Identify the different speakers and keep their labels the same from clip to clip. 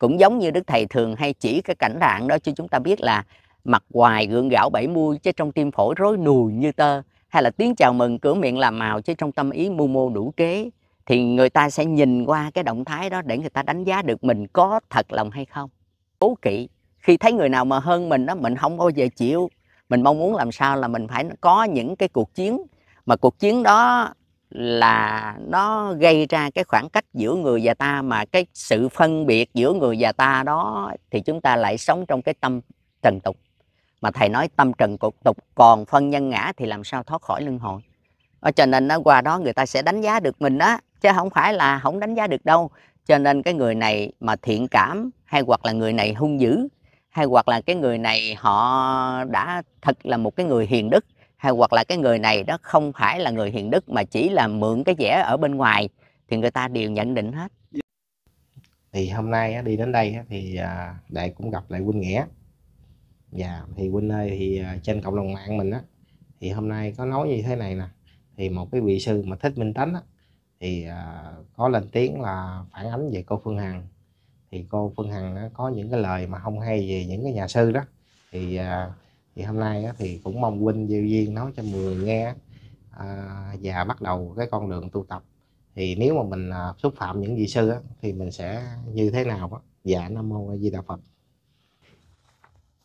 Speaker 1: cũng giống như đức thầy thường hay chỉ cái cảnh trạng đó cho chúng ta biết là mặt ngoài gượng gạo bảy mươi chứ trong tim phổi rối nùi như tơ hay là tiếng chào mừng cửa miệng làm màu chứ trong tâm ý mưu mô đủ kế thì người ta sẽ nhìn qua cái động thái đó để người ta đánh giá được mình có thật lòng hay không cố kỵ khi thấy người nào mà hơn mình đó mình không bao giờ chịu mình mong muốn làm sao là mình phải có những cái cuộc chiến mà cuộc chiến đó là nó gây ra cái khoảng cách giữa người và ta mà cái sự phân biệt giữa người và ta đó thì chúng ta lại sống trong cái tâm trần tục mà thầy nói tâm trần cục tục còn phân nhân ngã thì làm sao thoát khỏi luân hồi ờ, cho nên nó qua đó người ta sẽ đánh giá được mình đó chứ không phải là không đánh giá được đâu cho nên cái người này mà thiện cảm hay hoặc là người này hung dữ hay hoặc là cái người này họ đã thật là một cái người hiền đức hay hoặc là cái người này đó không phải là người hiền đức mà chỉ là mượn cái vẻ ở bên ngoài thì người ta đều nhận định hết thì hôm nay đi đến đây thì à, đại cũng gặp lại huynh nghĩa dạ thì huynh ơi thì à, trên cộng đồng mạng mình á thì hôm nay có nói như thế này nè thì một cái vị sư mà thích minh tánh á, thì à, có lên tiếng là phản ánh về cô phương hằng thì cô phương hằng có những cái lời mà không hay về những cái nhà sư đó thì thì hôm nay thì cũng mong huynh diêu viên nói cho mọi người nghe à, và bắt đầu cái con đường tu tập thì nếu mà mình à, xúc phạm những vị sư thì mình sẽ như thế nào á dạ nam mô a di đà phật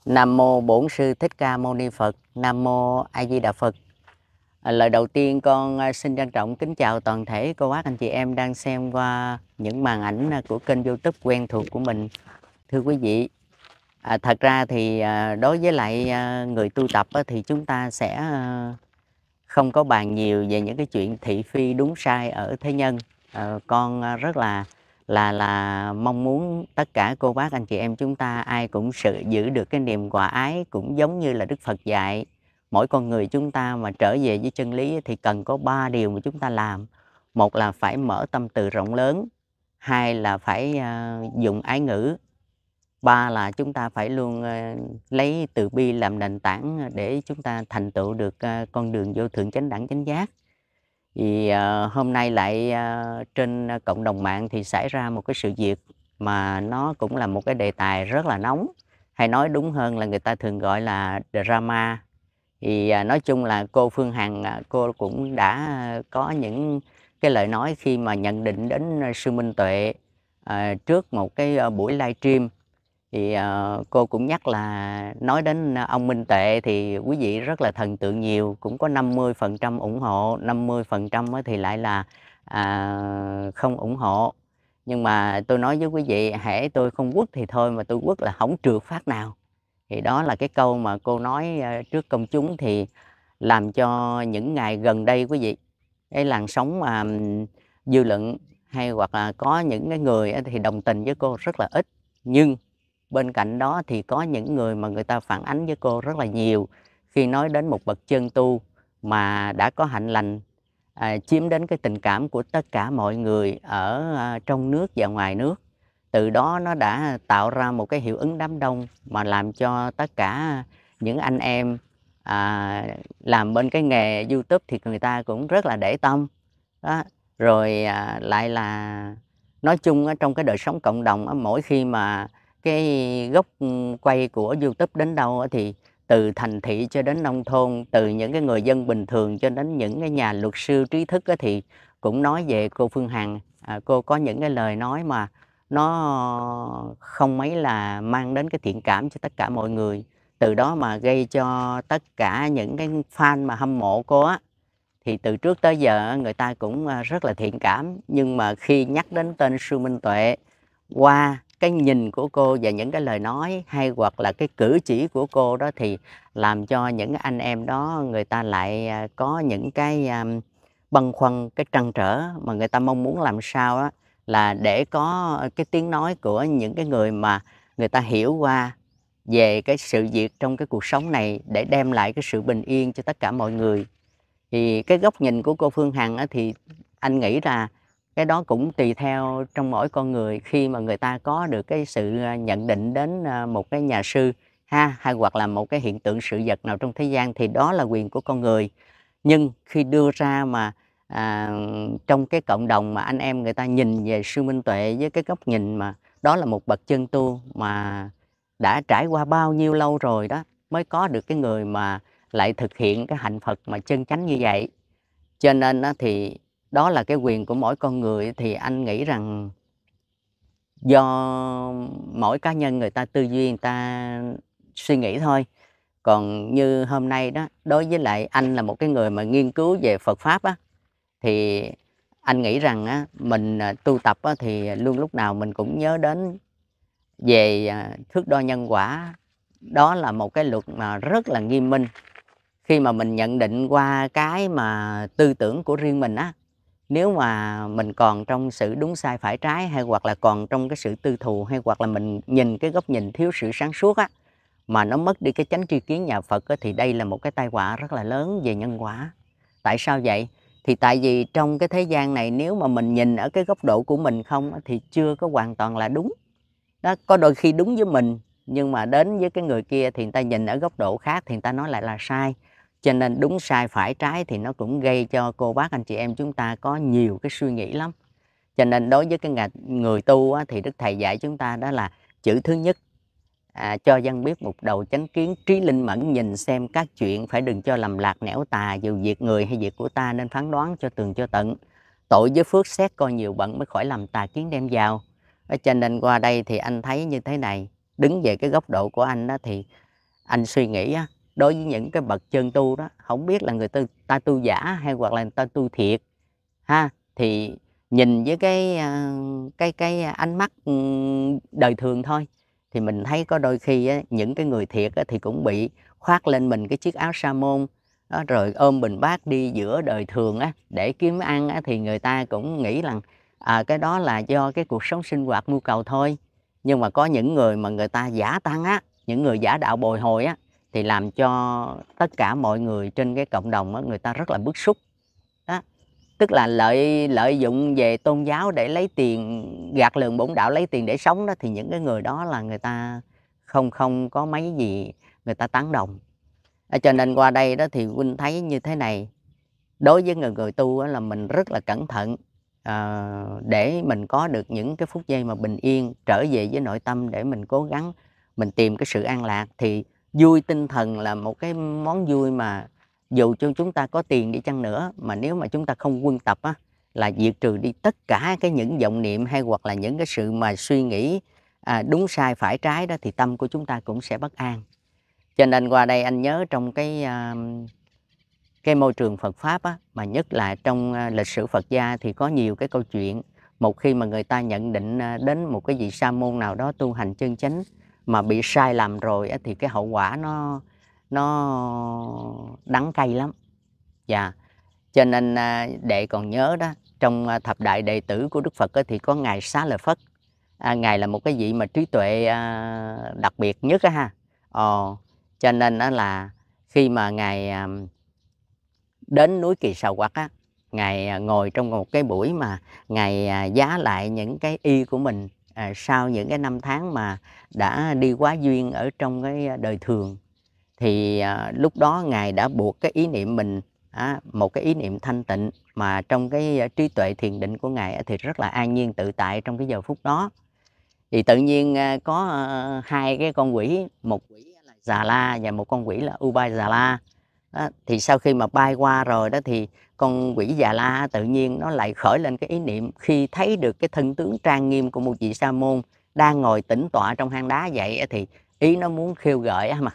Speaker 1: nam mô bổn sư thích ca mâu ni phật nam mô a di đà phật à, lời đầu tiên con à, xin trân trọng kính chào toàn thể cô bác anh chị em đang xem qua những màn ảnh của kênh youtube quen thuộc của mình thưa quý vị à, thật ra thì à, đối với lại à, người tu tập á, thì chúng ta sẽ à, không có bàn nhiều về những cái chuyện thị phi đúng sai ở thế nhân ờ, à, con rất là là là mong muốn tất cả cô bác anh chị em chúng ta ai cũng sự giữ được cái niềm quả ái cũng giống như là Đức Phật dạy mỗi con người chúng ta mà trở về với chân lý thì cần có ba điều mà chúng ta làm một là phải mở tâm từ rộng lớn hai là phải uh, dùng ái ngữ ba là chúng ta phải luôn ờ, lấy từ bi làm nền tảng ờ, để chúng ta thành tựu được ờ, con đường vô thượng chánh đẳng chánh giác thì hôm nay lại trên cộng đồng mạng thì xảy ra một cái sự việc mà nó cũng là một cái đề tài rất là nóng hay nói đúng hơn là người ta thường gọi là drama thì nói chung là cô Phương Hằng cô cũng đã có những cái lời nói khi mà nhận định đến sư Minh Tuệ trước một cái buổi live stream thì uh, cô cũng nhắc là nói đến ờ, ông Minh Tệ thì quý vị rất là thần tượng nhiều cũng có 50% ủng hộ 50% thì lại là à, không ủng hộ nhưng mà tôi nói với quý vị hễ tôi không quất thì thôi mà tôi quất là không trượt phát nào thì đó là cái câu mà cô nói ờ, trước công chúng thì làm cho những ngày gần đây quý vị cái làn sóng mà dư luận hay hoặc là có những cái người thì đồng tình với cô rất là ít nhưng bên cạnh đó thì có những người mà người ta phản ánh với cô rất là nhiều khi nói đến một bậc chân tu mà đã có hạnh lành à, chiếm đến cái tình cảm của tất cả mọi người ở à, trong nước và ngoài nước từ đó nó đã tạo ra một cái hiệu ứng đám đông mà làm cho tất cả những anh em à, làm bên cái nghề youtube thì người ta cũng rất là để tâm đó. rồi à, lại là nói chung ở trong cái đời sống cộng đồng mỗi khi mà cái gốc quay của youtube đến đâu thì từ thành thị cho đến nông thôn từ những cái người dân bình thường cho đến những cái nhà luật sư trí thức thì cũng nói về cô phương hằng à, cô có những cái lời nói mà nó không mấy là mang đến cái thiện cảm cho tất cả mọi người từ đó mà gây cho tất cả những cái fan mà hâm mộ cô á thì từ trước tới giờ người ta cũng à, rất là thiện cảm nhưng mà khi nhắc đến tên sư minh tuệ qua cái nhìn của cô và những cái lời nói hay hoặc là cái cử chỉ của cô đó thì làm cho những anh em đó người ta lại à, có những cái à, băn khoăn cái trăn trở mà người ta mong muốn làm sao đó là để có cái tiếng nói của những cái người mà người ta hiểu qua về cái sự việc trong cái cuộc sống này để đem lại cái sự bình yên cho tất cả mọi người thì cái góc nhìn của cô Phương Hằng thì anh nghĩ là cái đó cũng tùy theo trong mỗi con người khi mà người ta có được cái sự à, nhận định đến à, một cái nhà sư ha hay hoặc là một cái hiện tượng sự vật nào trong thế gian thì đó là quyền của con người nhưng khi đưa ra mà à, trong cái cộng đồng mà anh em người ta nhìn về sư minh tuệ với cái góc nhìn mà đó là một bậc chân tu mà đã trải qua bao nhiêu lâu rồi đó mới có được cái người mà lại thực hiện cái hạnh Phật mà chân chánh như vậy cho nên thì đó là cái quyền của mỗi con người thì anh nghĩ rằng do mỗi cá nhân người ta tư duy người ta suy nghĩ thôi còn như hôm nay đó đối với lại anh là một cái người mà nghiên cứu về Phật pháp á thì anh nghĩ rằng á mình à, tu tập á, thì luôn lúc nào mình cũng nhớ đến về à, thước đo nhân quả đó là một cái luật mà rất là nghiêm minh khi mà mình nhận định qua cái mà tư tưởng của riêng mình á nếu mà mình còn trong sự đúng sai phải trái hay hoặc là còn trong cái sự tư thù hay hoặc là mình nhìn cái góc nhìn thiếu sự sáng suốt á mà nó mất đi cái chánh tri kiến nhà Phật á, thì đây là một cái tai họa rất là lớn về nhân quả. Tại sao vậy? Thì tại vì trong cái thế gian này nếu mà mình nhìn ở cái góc độ của mình không thì chưa có hoàn toàn là đúng. Đó, có đôi khi đúng với mình nhưng mà đến với cái người kia thì người ta nhìn ở góc độ khác thì người ta nói lại là sai cho nên đúng sai phải trái thì nó cũng gây cho cô bác anh chị em chúng ta có nhiều cái suy nghĩ lắm cho nên đối với cái ngành người tu á, thì đức thầy dạy chúng ta đó là chữ thứ nhất à, cho dân biết một đầu chánh kiến trí linh mẫn nhìn xem các chuyện phải đừng cho lầm lạc nẻo tà dù việc người hay việc của ta nên phán đoán cho tường cho tận tội với phước xét coi nhiều bận mới khỏi làm tà kiến đem vào ờ, cho nên qua đây thì anh thấy như thế này đứng về cái góc độ của anh đó thì anh suy nghĩ á, đối với những cái bậc chân tu đó không biết là người ta, ta tu giả hay hoặc là người ta tu thiệt ha thì nhìn với cái ờ, cái cái ánh mắt ừ, đời thường thôi thì mình thấy có đôi khi á, những cái người thiệt á, thì cũng bị khoác lên mình cái chiếc áo sa môn đó, rồi ôm bình bát đi giữa đời thường á, để kiếm ăn á, thì người ta cũng nghĩ rằng à, cái đó là do cái cuộc sống sinh hoạt nhu cầu thôi nhưng mà có những người mà người ta giả tăng á những người giả đạo bồi hồi á thì làm cho tất cả mọi người trên cái cộng đồng đó, người ta rất là bức xúc đó tức là lợi lợi dụng về tôn giáo để lấy tiền gạt lường bổn đạo lấy tiền để sống đó thì những cái người đó là người ta không không có mấy gì người ta tán đồng à, cho nên qua đây đó thì huynh thấy như thế này đối với người người tu là mình rất là cẩn thận à, để mình có được những cái phút giây mà bình yên trở về với nội tâm để mình cố gắng mình tìm cái sự an lạc thì vui tinh thần là một cái món vui mà dù cho chúng ta có tiền đi chăng nữa mà nếu mà chúng ta không quân tập á là diệt trừ đi tất cả cái những vọng niệm hay hoặc là những cái sự mà suy nghĩ à, đúng sai phải trái đó thì tâm của chúng ta cũng sẽ bất an cho nên qua đây anh nhớ trong cái à, cái môi trường Phật pháp á, mà nhất là trong à, lịch sử Phật gia thì có nhiều cái câu chuyện một khi mà người ta nhận định à, đến một cái vị sa môn nào đó tu hành chân chánh mà bị sai lầm rồi thì cái hậu quả nó nó đắng cay lắm dạ cho nên à, đệ còn nhớ đó trong à, thập đại đệ tử của đức phật thì có ngài xá lợi phất à, ngài là một cái vị mà trí tuệ à, đặc biệt nhất ha ồ ờ, cho nên đó là khi mà ngài đến núi kỳ Sầu quạt á ngài ngồi trong một cái buổi mà ngài giá lại những cái y của mình à, sau những cái năm tháng mà đã đi quá duyên ở trong cái à, đời thường thì à, lúc đó ngài đã buộc cái ý niệm mình à, một cái ý niệm thanh tịnh mà trong cái à, trí tuệ thiền định của ngài thì rất là an nhiên tự tại trong cái giờ phút đó thì tự nhiên à, có hai cái con quỷ một quỷ là già la và một con quỷ là ubai già la đó, thì sau khi mà bay qua rồi đó thì con quỷ già la tự nhiên nó lại khởi lên cái ý niệm khi thấy được cái thân tướng trang nghiêm của một vị sa môn đang ngồi tĩnh tọa trong hang đá vậy thì ý nó muốn khiêu gợi mà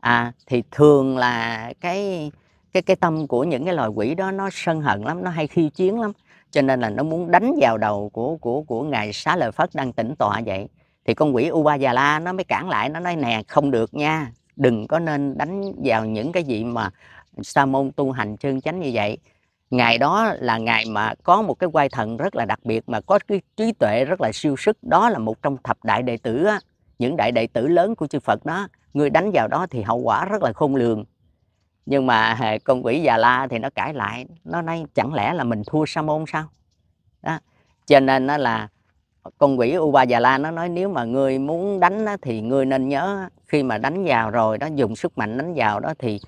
Speaker 1: à thì thường là cái cái cái tâm của những cái loài quỷ đó nó sân hận lắm nó hay khiêu chiến lắm cho nên là nó muốn đánh vào đầu của của của ngài xá lợi phất đang tĩnh tọa vậy thì con quỷ u ba già la nó mới cản lại nó nói nè không được nha đừng có nên đánh vào những cái gì mà sa môn tu hành chân chánh như vậy ngày đó là ngày mà có một cái quay thần rất là đặc biệt mà có cái trí tuệ rất là siêu sức đó là một trong thập đại đệ tử á, những đại đệ tử lớn của chư Phật đó người đánh vào đó thì hậu quả rất là khôn lường nhưng mà con quỷ già la thì nó cãi lại nó nói chẳng lẽ là mình thua sa môn sao đó cho nên nó là con quỷ Uba Già La nó nói nếu mà ngươi muốn đánh đó, thì ngươi nên nhớ khi mà đánh vào rồi đó dùng sức mạnh đánh vào đó thì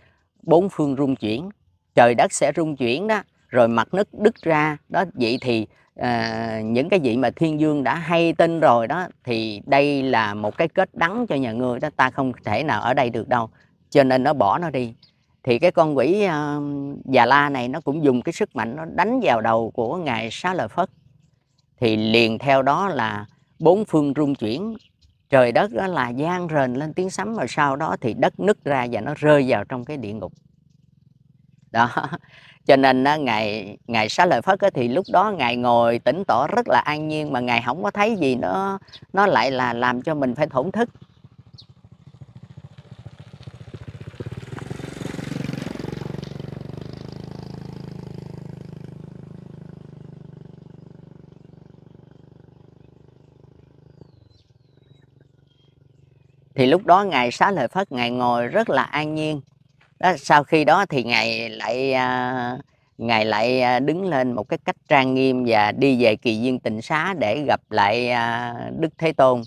Speaker 1: bốn phương rung chuyển trời đất sẽ rung chuyển đó rồi mặt nứt đứt ra đó vậy thì à, những cái gì mà thiên dương đã hay tin rồi đó thì đây là một cái kết đắng cho nhà ngươi đó ta không thể nào ở đây được đâu cho nên nó bỏ nó đi thì cái con quỷ uh, già la này nó cũng dùng cái sức mạnh nó đánh vào đầu của ngài xá lợi phất thì liền theo đó là bốn phương rung chuyển trời đất đó là gian rền lên tiếng sấm và sau đó thì đất nứt ra và nó rơi vào trong cái địa ngục đó cho nên đó, ngài ngài xá lợi phất thì lúc đó ngài ngồi tỉnh tỏ rất là an nhiên mà ngài không có thấy gì nó nó lại là làm cho mình phải thổn thức thì lúc đó ngài xá lợi phất ngài ngồi rất là an nhiên đó, sau khi đó thì ngài lại à, ngài lại à, đứng lên một cái cách trang nghiêm và đi về kỳ viên tịnh xá để gặp lại à, đức thế tôn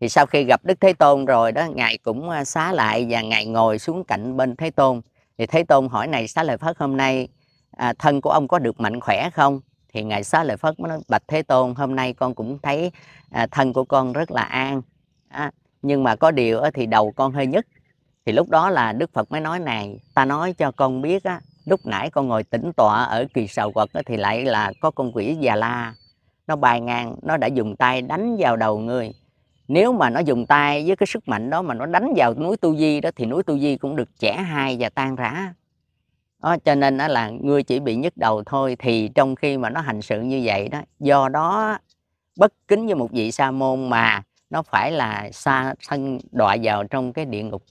Speaker 1: thì sau khi gặp đức thế tôn rồi đó ngài cũng à, xá lại và ngài ngồi xuống cạnh bên thế tôn thì thế tôn hỏi này xá lợi phất hôm nay à, thân của ông có được mạnh khỏe không thì ngài xá lợi phất mới nói bạch thế tôn hôm nay con cũng thấy à, thân của con rất là an à, nhưng mà có điều thì đầu con hơi nhức thì lúc đó là đức phật mới nói này ta nói cho con biết á lúc nãy con ngồi tĩnh tọa ở kỳ sầu quật thì lại là có con quỷ già la nó bài ngang nó đã dùng tay đánh vào đầu người nếu mà nó dùng tay với cái sức mạnh đó mà nó đánh vào núi tu di đó thì núi tu di cũng được chẻ hai và tan rã đó, cho nên đó là ngươi chỉ bị nhức đầu thôi thì trong khi mà nó hành sự như vậy đó do đó bất kính với một vị sa môn mà nó phải là xa thân đọa vào trong cái địa ngục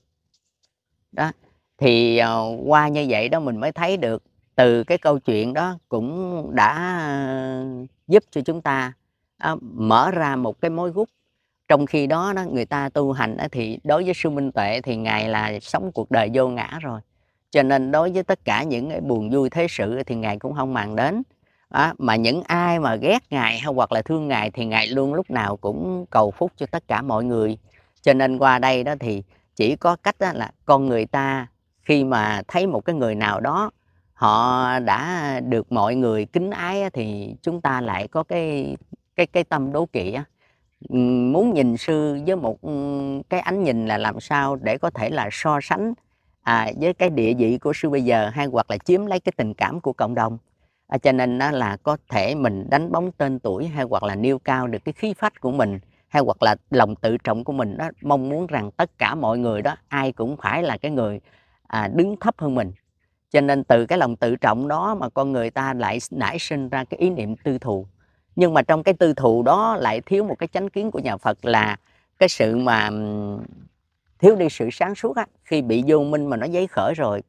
Speaker 1: đó thì uh, qua như vậy đó mình mới thấy được từ cái câu chuyện đó cũng đã uh, giúp cho chúng ta uh, mở ra một cái mối gút trong khi đó, đó người ta tu hành đó, thì đối với sư minh tuệ thì ngài là sống cuộc đời vô ngã rồi cho nên đối với tất cả những cái buồn vui thế sự thì ngài cũng không màng đến đó, mà những ai mà ghét ngài hay hoặc là thương ngài thì ngài luôn lúc nào cũng cầu phúc cho tất cả mọi người cho nên qua đây đó thì chỉ có cách đó là con người ta khi mà thấy một cái người nào đó họ đã được mọi người kính ái thì chúng ta lại có cái cái cái tâm đố kỵ á muốn nhìn sư với một cái ánh nhìn là làm sao để có thể là so sánh à, với cái địa vị của sư bây giờ hay hoặc là chiếm lấy cái tình cảm của cộng đồng à, cho nên đó là có thể mình đánh bóng tên tuổi hay hoặc là nêu cao được cái khí phách của mình hay hoặc là lòng tự trọng của mình đó mong muốn rằng tất cả mọi người đó ai cũng phải là cái người à, đứng thấp hơn mình cho nên từ cái lòng tự trọng đó mà con người ta lại nảy sinh ra cái ý niệm tư thù nhưng mà trong cái tư thù đó lại thiếu một cái chánh kiến của nhà Phật là cái sự mà thiếu đi sự sáng suốt á khi bị vô minh mà nó giấy khởi rồi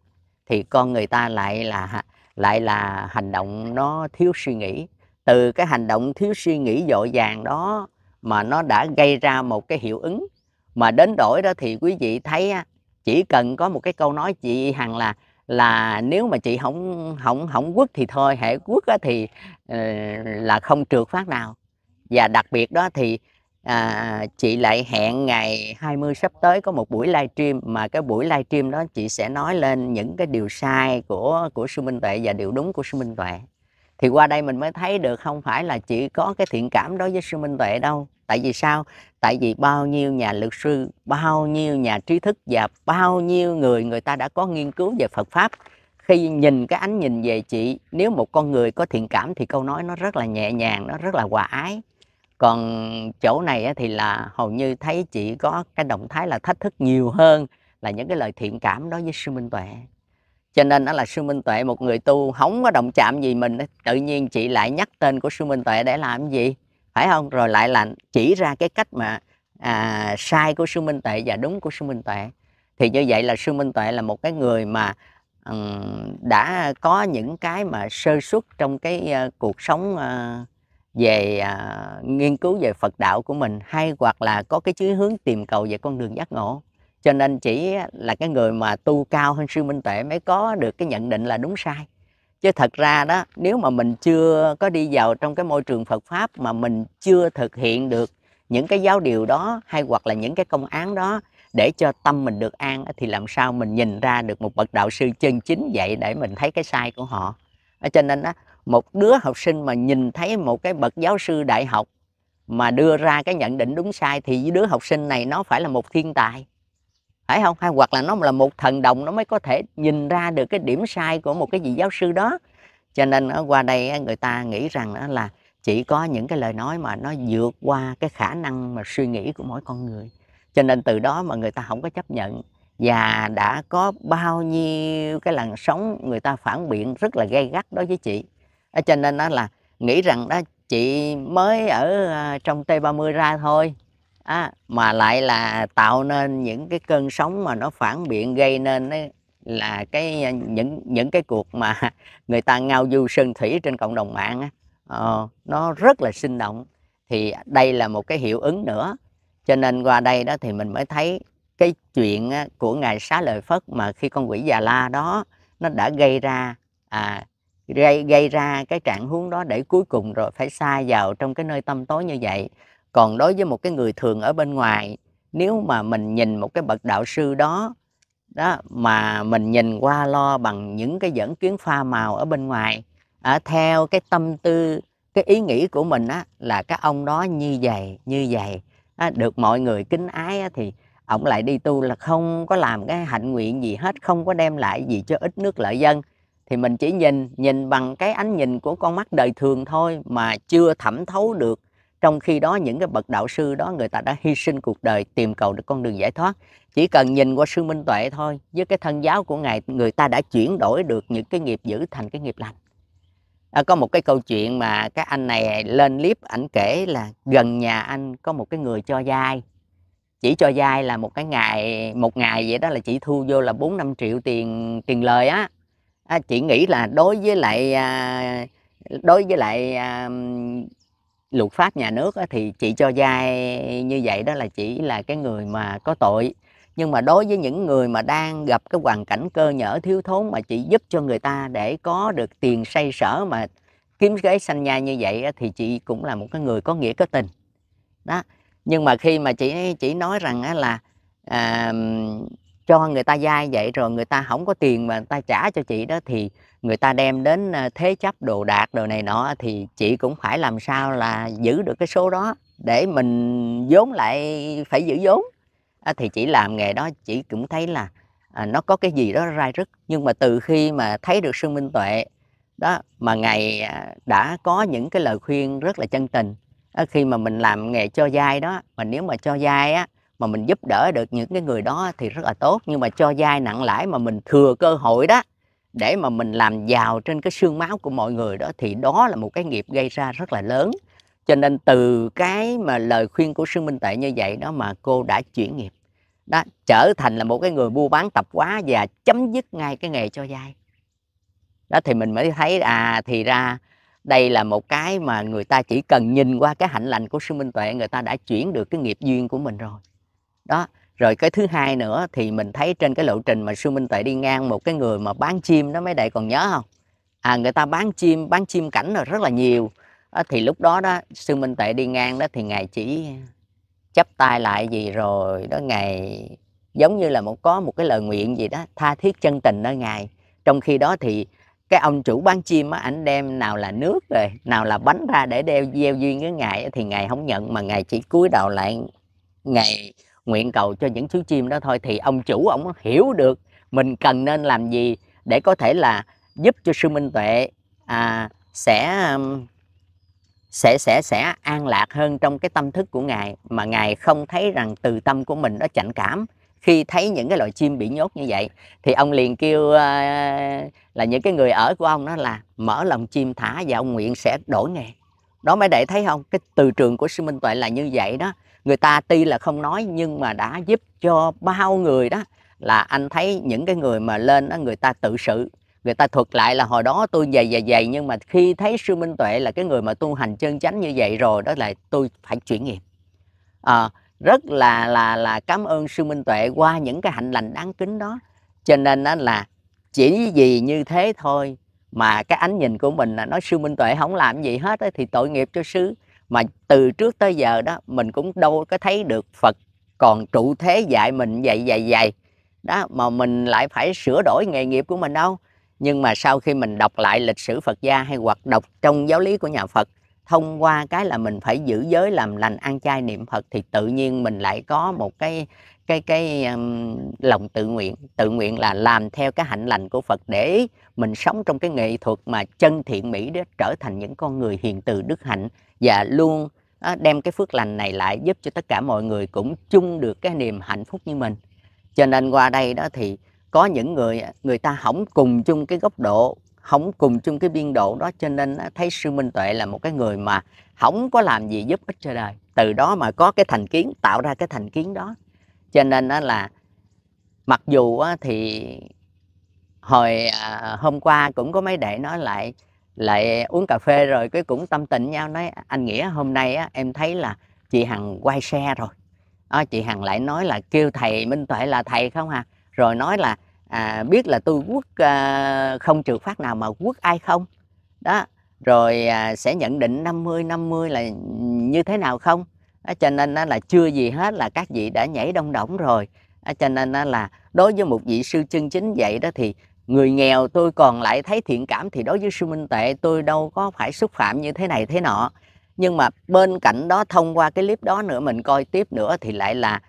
Speaker 1: thì con người ta lại là lại là hành động nó thiếu suy nghĩ từ cái hành động thiếu suy nghĩ dội vàng đó mà nó đã gây ra một cái hiệu ứng mà đến đổi đó thì quý vị thấy chỉ cần có một cái câu nói chị hằng là là nếu mà chị không không không quất thì thôi hệ quất thì ờ, là không trượt phát nào và đặc biệt đó thì à, chị lại hẹn ngày 20 sắp tới có một buổi livestream mà cái buổi livestream đó chị sẽ nói lên những cái điều sai của của sư minh tuệ và điều đúng của sư minh tuệ thì qua đây mình mới thấy được không phải là chỉ có cái thiện cảm đối với sư minh tuệ đâu tại vì sao tại vì bao nhiêu nhà luật sư bao nhiêu nhà trí thức và bao nhiêu người người ta đã có nghiên cứu về phật pháp khi nhìn cái ánh nhìn về chị nếu một con người có thiện cảm thì câu nói nó rất là nhẹ nhàng nó rất là hòa ái còn chỗ này thì là hầu như thấy chỉ có cái động thái là thách thức nhiều hơn là những cái lời thiện cảm đối với sư minh tuệ cho nên đó là sư minh tuệ một người tu không có động chạm gì mình tự nhiên chị lại nhắc tên của sư minh tuệ để làm gì phải không rồi lại là chỉ ra cái cách mà à, sai của sư minh tuệ và đúng của sư minh tuệ thì như vậy là sư minh tuệ là một cái người mà um, đã có những cái mà sơ xuất trong cái uh, cuộc sống uh, về à, nghiên cứu về Phật đạo của mình hay hoặc là có cái chí hướng tìm cầu về con đường giác ngộ cho nên chỉ là cái người mà tu cao hơn sư minh tuệ mới có được cái nhận định là đúng sai chứ thật ra đó nếu mà mình chưa có đi vào trong cái môi trường Phật pháp mà mình chưa thực hiện được những cái giáo điều đó hay hoặc là những cái công án đó để cho tâm mình được an thì làm sao mình nhìn ra được một bậc đạo sư chân chính vậy để mình thấy cái sai của họ cho nên đó, một đứa học sinh mà nhìn thấy một cái bậc giáo sư đại học mà đưa ra cái nhận định đúng sai thì đứa học sinh này nó phải là một thiên tài phải không hay hoặc là nó là một thần đồng nó mới có thể nhìn ra được cái điểm sai của một cái vị giáo sư đó cho nên ở qua đây người ta nghĩ rằng là chỉ có những cái lời nói mà nó vượt qua cái khả năng mà suy nghĩ của mỗi con người cho nên từ đó mà người ta không có chấp nhận và đã có bao nhiêu cái làn sóng người ta phản biện rất là gay gắt đối với chị à, cho nên đó là nghĩ rằng đó chị mới ở à, trong T30 ra thôi à, mà lại là tạo nên những cái cơn sóng mà nó phản biện gây nên ấy, là cái à, những những cái cuộc mà người ta ngao du sơn thủy trên cộng đồng mạng ấy, uh, ờ, nó rất là sinh động thì đây là một cái hiệu ứng nữa cho nên qua đây đó thì mình mới thấy cái chuyện của ngài xá lợi phất mà khi con quỷ già la đó nó đã gây ra à, gây gây ra cái trạng huống đó để cuối cùng rồi phải xa vào trong cái nơi tâm tối như vậy còn đối với một cái người thường ở bên ngoài nếu mà mình nhìn một cái bậc đạo sư đó đó mà mình nhìn qua lo bằng những cái dẫn kiến pha màu ở bên ngoài à, theo cái tâm tư cái ý nghĩ của mình á là các ông đó như vậy như vậy á, được mọi người kính ái á, thì ông lại đi tu là không có làm cái hạnh nguyện gì hết không có đem lại gì cho ít nước lợi dân thì mình chỉ nhìn nhìn bằng cái ánh nhìn của con mắt đời thường thôi mà chưa thẩm thấu được trong khi đó những cái bậc đạo sư đó người ta đã hy sinh cuộc đời tìm cầu được con đường giải thoát chỉ cần nhìn qua sư minh tuệ thôi với cái thân giáo của ngài người ta đã chuyển đổi được những cái nghiệp dữ thành cái nghiệp lành à, có một cái câu chuyện mà các anh này lên clip ảnh kể là gần nhà anh có một cái người cho dai chỉ cho dai là một cái ngày một ngày vậy đó là chỉ thu vô là bốn năm triệu tiền tiền lời á à, chị nghĩ là đối với lại à, đối với lại à, luật pháp nhà nước á, thì chị cho vay như vậy đó là chỉ là cái người mà có tội nhưng mà đối với những người mà đang gặp cái hoàn cảnh cơ nhở thiếu thốn mà chị giúp cho người ta để có được tiền xây sở mà kiếm ghế xanh nhai như vậy á, thì chị cũng là một cái người có nghĩa có tình đó nhưng mà khi mà chị chỉ nói rằng á, là à, cho người ta dai vậy rồi người ta không có tiền mà người ta trả cho chị đó thì người ta đem đến ờ, thế chấp đồ đạc đồ này nọ thì chị cũng phải làm sao là giữ được cái số đó để mình vốn lại phải giữ vốn à, thì chị làm nghề đó chị cũng thấy là à, nó có cái gì đó rai rứt nhưng mà từ khi mà thấy được sư minh tuệ đó mà ngài à, đã có những cái lời khuyên rất là chân tình à, khi mà mình làm nghề cho dai đó mà nếu mà cho dai á mà mình giúp đỡ được những cái người đó thì rất là tốt nhưng mà cho dai nặng lãi mà mình thừa cơ hội đó để mà mình làm giàu trên cái xương máu của mọi người đó thì đó là một cái nghiệp gây ra rất là lớn cho nên từ cái mà lời khuyên của sư minh tệ như vậy đó mà cô đã chuyển nghiệp đó trở thành là một cái người mua bán tập quá và chấm dứt ngay cái nghề cho dai đó thì mình mới thấy à thì ra đây là một cái mà người ta chỉ cần nhìn qua cái hạnh lành của sư minh tuệ người ta đã chuyển được cái nghiệp duyên của mình rồi đó rồi cái thứ hai nữa thì mình thấy trên cái lộ trình mà sư minh tuệ đi ngang một cái người mà bán chim đó mấy đại còn nhớ không à người ta bán chim bán chim cảnh là rất là nhiều à, thì lúc đó đó sư minh tuệ đi ngang đó thì ngài chỉ chấp tay lại gì rồi đó ngài giống như là một có một cái lời nguyện gì đó tha thiết chân tình đó ngài trong khi đó thì cái ông chủ bán chim á ảnh đem nào là nước rồi nào là bánh ra để đeo gieo duyên với ngài thì ngài không nhận mà ngài chỉ cúi đầu lại ngài nguyện cầu cho những chú chim đó thôi thì ông chủ ông hiểu được mình cần nên làm gì để có thể là giúp cho sư minh tuệ à, sẽ um, sẽ sẽ sẽ an lạc hơn trong cái tâm thức của ngài mà ngài không thấy rằng từ tâm của mình nó chạnh cảm khi thấy những cái loại chim bị nhốt như vậy thì ông liền kêu uh, là những cái người ở của ông đó là mở lòng chim thả và ông nguyện sẽ đổi nghề đó mới để thấy không cái từ trường của sư minh tuệ là như vậy đó người ta tuy là không nói nhưng mà đã giúp cho bao người đó là anh thấy những cái người mà lên đó người ta tự sự người ta thuật lại là hồi đó tôi dày dày dày nhưng mà khi thấy sư minh tuệ là cái người mà tu hành chân chánh như vậy rồi đó là tôi phải chuyển nghiệp à, rất là là là cảm ơn sư minh tuệ qua những cái hạnh lành đáng kính đó cho nên đó là chỉ vì như thế thôi mà cái ánh nhìn của mình là nói sư minh tuệ không làm gì hết ấy, thì tội nghiệp cho sư mà từ trước tới giờ đó mình cũng đâu có thấy được phật còn trụ thế dạy mình dạy dạy dạy đó mà mình lại phải sửa đổi nghề nghiệp của mình đâu nhưng mà sau khi mình đọc lại lịch sử phật gia hay hoặc đọc trong giáo lý của nhà phật thông qua cái là mình phải giữ giới làm lành ăn chay niệm phật thì tự nhiên mình lại có một cái cái cái um, lòng tự nguyện tự nguyện là làm theo cái hạnh lành của Phật để mình sống trong cái nghệ thuật mà chân thiện mỹ để trở thành những con người hiền từ đức hạnh và luôn uh, đem cái phước lành này lại giúp cho tất cả mọi người cũng chung được cái niềm hạnh phúc như mình cho nên qua đây đó thì có những người à, người ta không cùng chung cái góc độ không cùng chung cái biên độ đó cho nên thấy sư minh tuệ là một cái người mà không có làm gì giúp ích cho đời từ đó mà có cái thành kiến tạo ra cái thành kiến đó cho nên đó là mặc dù thì hồi à, hôm qua cũng có mấy đệ nói lại lại uống cà phê rồi cái cũng tâm tình nhau nói anh nghĩa hôm nay á, em thấy là chị hằng quay xe rồi đó, chị hằng lại nói là kêu thầy minh tuệ là thầy không à rồi nói là à, biết là tôi quốc à, không trừ phát nào mà quốc ai không đó rồi à, sẽ nhận định 50 50 là như thế nào không cho nên á, là chưa gì hết là các vị đã nhảy đông đỏng rồi cho nên là đối với một vị sư chân chính vậy đó thì người nghèo tôi còn lại thấy thiện cảm thì đối với sư minh tệ tôi đâu có phải xúc phạm như thế này thế nọ nhưng mà bên cạnh đó thông qua cái clip đó nữa mình coi tiếp nữa thì lại là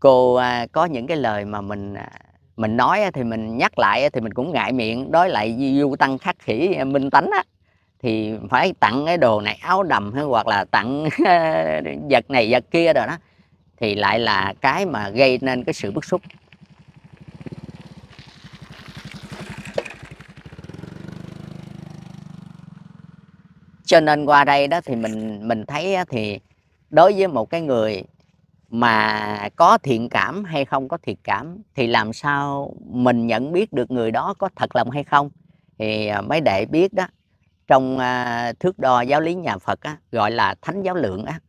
Speaker 1: cô à, có những cái lời mà mình à, mình nói thì mình nhắc lại thì mình cũng ngại miệng đối lại du tăng khắc khỉ à, minh tánh á thì phải tặng cái đồ này áo đầm hay hoặc là tặng vật này vật kia rồi đó thì lại là cái mà gây nên cái sự bức xúc cho nên qua đây đó thì mình mình thấy thì đối với một cái người mà có thiện cảm hay không có thiện cảm thì làm sao mình nhận biết được người đó có thật lòng hay không thì à, mấy đệ biết đó trong à, thước đo giáo lý nhà Phật á, gọi là thánh giáo lượng á,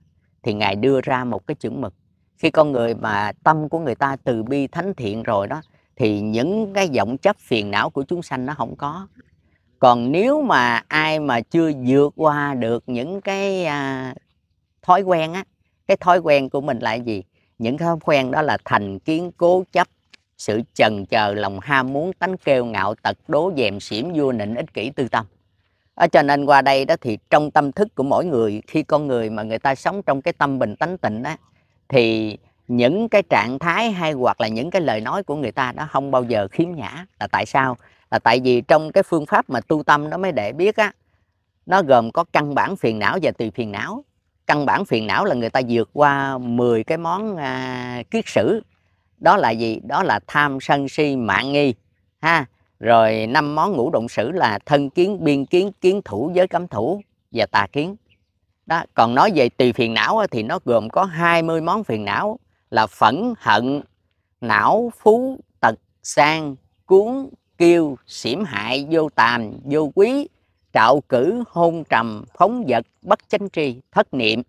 Speaker 1: thì ngài đưa ra một cái chuẩn mực khi con người mà tâm của người ta từ bi thánh thiện rồi đó thì những cái vọng chấp phiền não của chúng sanh nó không có còn nếu mà ai mà chưa vượt qua được những cái à, thói quen á cái thói quen của mình là gì những thói quen đó là thành kiến cố chấp sự chần chờ lòng ham muốn tánh kêu ngạo tật đố dèm xỉm vua nịnh ích kỷ tư tâm À, cho nên qua đây đó thì trong tâm thức của mỗi người khi con người mà người ta sống trong cái tâm bình tánh tịnh á thì những cái trạng thái hay hoặc là những cái lời nói của người ta đó không bao giờ khiếm nhã là tại sao là tại vì trong cái phương pháp mà tu tâm nó mới để biết á nó gồm có căn bản phiền não và tùy phiền não căn bản phiền não là người ta vượt qua 10 cái món à, kiết sử đó là gì đó là tham sân si mạng nghi ha rồi năm món ngũ động sử là thân kiến biên kiến kiến thủ giới cấm thủ và tà kiến đó còn nói về tùy phiền não thì nó gồm có 20 món phiền não là phẫn hận não phú tật sang cuốn kiêu xỉm hại vô tàm vô quý trạo cử hôn trầm phóng vật bất chánh tri thất niệm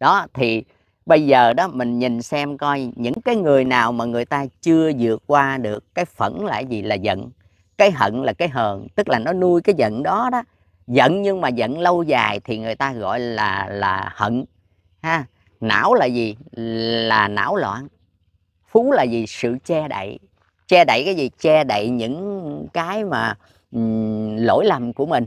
Speaker 1: đó thì bây giờ đó mình nhìn xem coi những cái người nào mà người ta chưa vượt qua được cái phẫn là gì là giận cái hận là cái hờn tức là nó nuôi cái giận đó đó giận nhưng mà giận lâu dài thì người ta gọi là là hận ha não là gì là não loạn phú là gì sự che đậy che đậy cái gì che đậy những cái mà um, lỗi lầm của mình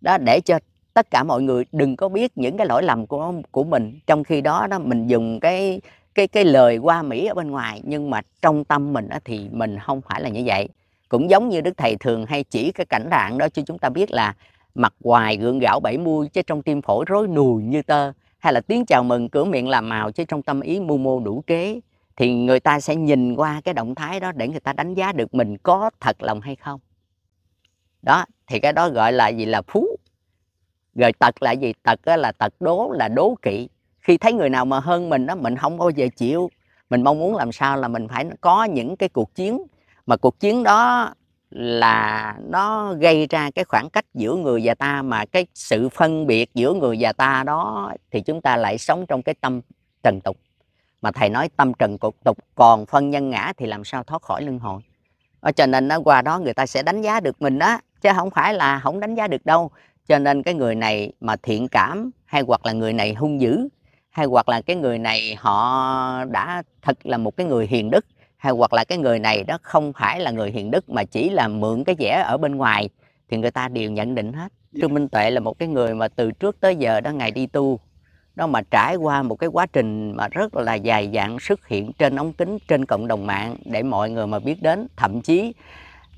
Speaker 1: đó để cho tất cả mọi người đừng có biết những cái lỗi lầm của của mình trong khi đó đó mình dùng cái cái cái lời qua mỹ ở bên ngoài nhưng mà trong tâm mình thì mình không phải là như vậy cũng giống như đức thầy thường hay chỉ cái cảnh trạng đó cho chúng ta biết là mặt ngoài gượng gạo bảy mươi chứ trong tim phổi rối nùi như tơ hay là tiếng chào mừng cửa miệng làm màu chứ trong tâm ý mưu mô đủ kế thì người ta sẽ nhìn qua cái động thái đó để người ta đánh giá được mình có thật lòng hay không đó thì cái đó gọi là gì là phú rồi tật là gì tật là tật đố là đố kỵ khi thấy người nào mà hơn mình đó mình không bao giờ chịu mình mong muốn làm sao là mình phải có những cái cuộc chiến mà cuộc chiến đó là nó gây ra cái khoảng cách giữa người và ta mà cái sự phân biệt giữa người và ta đó thì chúng ta lại sống trong cái tâm trần tục mà thầy nói tâm trần cục tục còn phân nhân ngã thì làm sao thoát khỏi luân hồi ờ, cho nên nó qua đó người ta sẽ đánh giá được mình đó chứ không phải là không đánh giá được đâu cho nên cái người này mà thiện cảm hay hoặc là người này hung dữ hay hoặc là cái người này họ đã thật là một cái người hiền đức hay hoặc là cái người này đó không phải là người hiền đức mà chỉ là mượn cái vẻ ở bên ngoài thì người ta đều nhận định hết dạ. trương minh tuệ là một cái người mà từ trước tới giờ đó ngày đi tu đó mà trải qua một cái quá trình mà rất là dài dặn xuất hiện trên ống kính trên cộng đồng mạng để mọi người mà biết đến thậm chí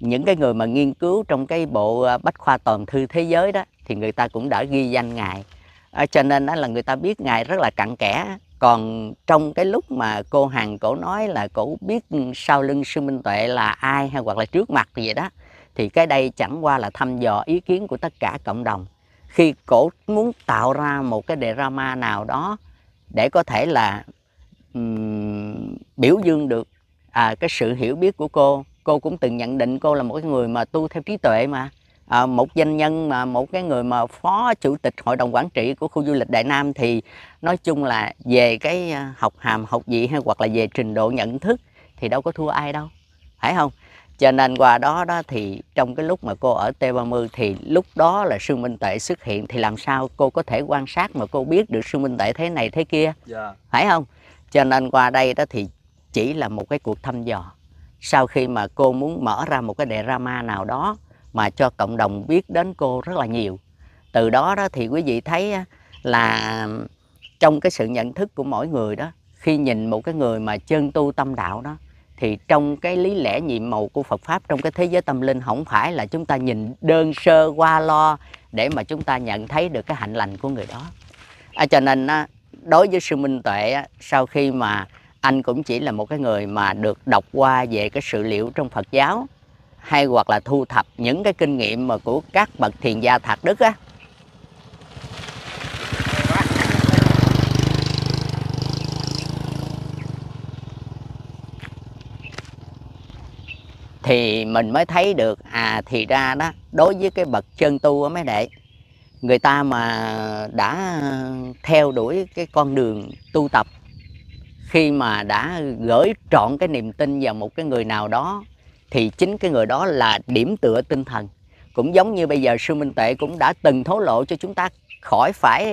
Speaker 1: những cái người mà nghiên cứu trong cái bộ à, bách khoa toàn thư thế giới đó thì người ta cũng đã ghi danh ngài ờ, cho nên đó là người ta biết ngài rất là cặn kẽ còn trong cái lúc mà cô hằng cổ nói là cổ biết sau lưng sư minh tuệ là ai hay hoặc là trước mặt gì đó thì cái đây chẳng qua là thăm dò ý kiến của tất cả cộng đồng khi cổ muốn tạo ra một cái drama nào đó để có thể là um, biểu dương được à, cái sự hiểu biết của cô cô cũng từng nhận định cô là một cái người mà tu theo trí tuệ mà à, một doanh nhân mà một cái người mà phó chủ tịch hội đồng quản trị của khu du lịch Đại Nam thì nói chung là về cái à, học hàm học vị hay hoặc là về trình độ nhận thức thì đâu có thua ai đâu phải không cho nên qua đó đó thì trong cái lúc mà cô ở T30 thì lúc đó là sư minh tệ xuất hiện thì làm sao cô có thể quan sát mà cô biết được sư minh tệ thế này thế kia yeah. Dạ. phải không cho nên qua đây đó thì chỉ là một cái cuộc thăm dò sau khi mà cô muốn mở ra một cái đề drama nào đó mà cho cộng đồng biết đến cô rất là nhiều từ đó đó thì quý vị thấy là trong cái sự nhận thức của mỗi người đó khi nhìn một cái người mà chân tu tâm đạo đó thì trong cái lý lẽ nhiệm màu của Phật pháp trong cái thế giới tâm linh không phải là chúng ta nhìn đơn sơ qua lo để mà chúng ta nhận thấy được cái hạnh lành của người đó à, cho nên đối với sư Minh Tuệ sau khi mà anh cũng chỉ là một cái người mà được đọc qua về cái sự liệu trong Phật giáo hay hoặc là thu thập những cái kinh nghiệm mà của các bậc thiền gia thạc đức á thì mình mới thấy được à thì ra đó đối với cái bậc chân tu á mấy đệ người ta mà đã theo đuổi cái con đường tu tập khi mà đã gửi trọn cái niềm tin vào một cái người nào đó thì chính cái người đó là điểm tựa tinh thần cũng giống như bây giờ sư minh tệ cũng đã từng thố lộ cho chúng ta khỏi phải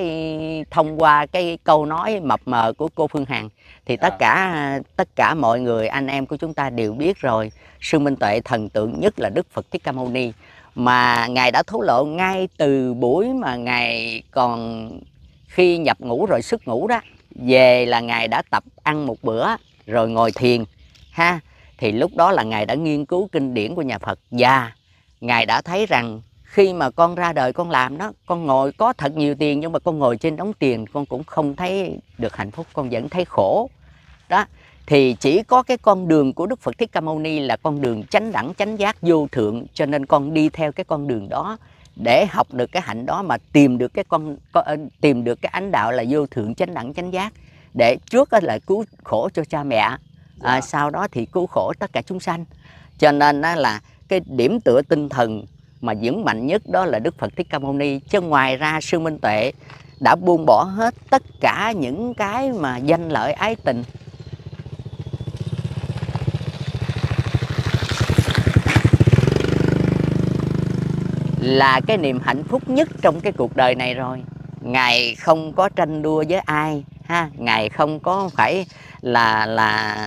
Speaker 1: thông qua cái câu nói mập mờ của cô Phương Hằng thì tất à. cả tất cả mọi người anh em của chúng ta đều biết rồi sư minh tuệ thần tượng nhất là Đức Phật Thích Ca Mâu Ni mà ngài đã thố lộ ngay từ buổi mà ngài còn khi nhập ngủ rồi sức ngủ đó về là ngài đã tập ăn một bữa rồi ngồi thiền ha thì lúc đó là ngài đã nghiên cứu kinh điển của nhà phật và ngài đã thấy rằng khi mà con ra đời con làm đó con ngồi có thật nhiều tiền nhưng mà con ngồi trên đống tiền con cũng không thấy được hạnh phúc con vẫn thấy khổ đó thì chỉ có cái con đường của Đức Phật Thích Ca Mâu Ni là con đường chánh đẳng chánh giác vô thượng cho nên con đi theo cái con đường đó để học được cái hạnh đó mà tìm được cái con, ờ, tìm được cái ánh đạo là vô thượng chánh đẳng chánh giác để trước là cứu khổ cho cha mẹ à, dạ. sau đó thì cứu khổ tất cả chúng sanh cho nên đó là cái điểm tựa tinh thần mà vững mạnh nhất đó là đức phật thích ca mâu ni chứ ngoài ra sư minh tuệ đã buông bỏ hết tất cả những cái mà danh lợi ái tình là cái niềm hạnh phúc nhất trong cái cuộc đời này rồi ngài không có tranh đua với ai ha ngài không có phải là là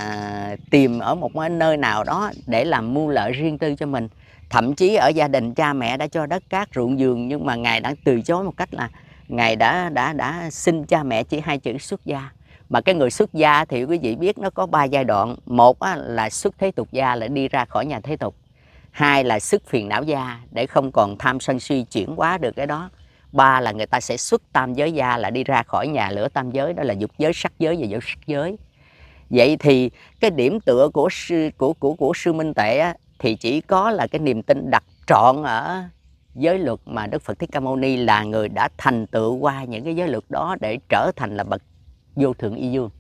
Speaker 1: tìm ở một nơi nào đó để làm mưu lợi riêng tư cho mình thậm chí ở gia đình cha mẹ đã cho đất cát ruộng vườn nhưng mà ngài đã từ chối một cách là ngài đã đã đã xin cha mẹ chỉ hai chữ xuất gia mà cái người xuất gia thì quý vị biết nó có ba giai đoạn một là xuất thế tục gia là đi ra khỏi nhà thế tục hai là xuất phiền não gia để không còn tham sân si chuyển hóa được cái đó ba là người ta sẽ xuất tam giới gia là đi ra khỏi nhà lửa tam giới đó là dục giới sắc giới và dục sắc giới vậy thì cái điểm tựa của sư của của của sư minh tệ á, thì chỉ có là cái niềm tin đặt trọn ở giới luật mà đức phật thích ca mâu ni là người đã thành tựu qua những cái giới luật đó để trở thành là bậc vô thượng y dương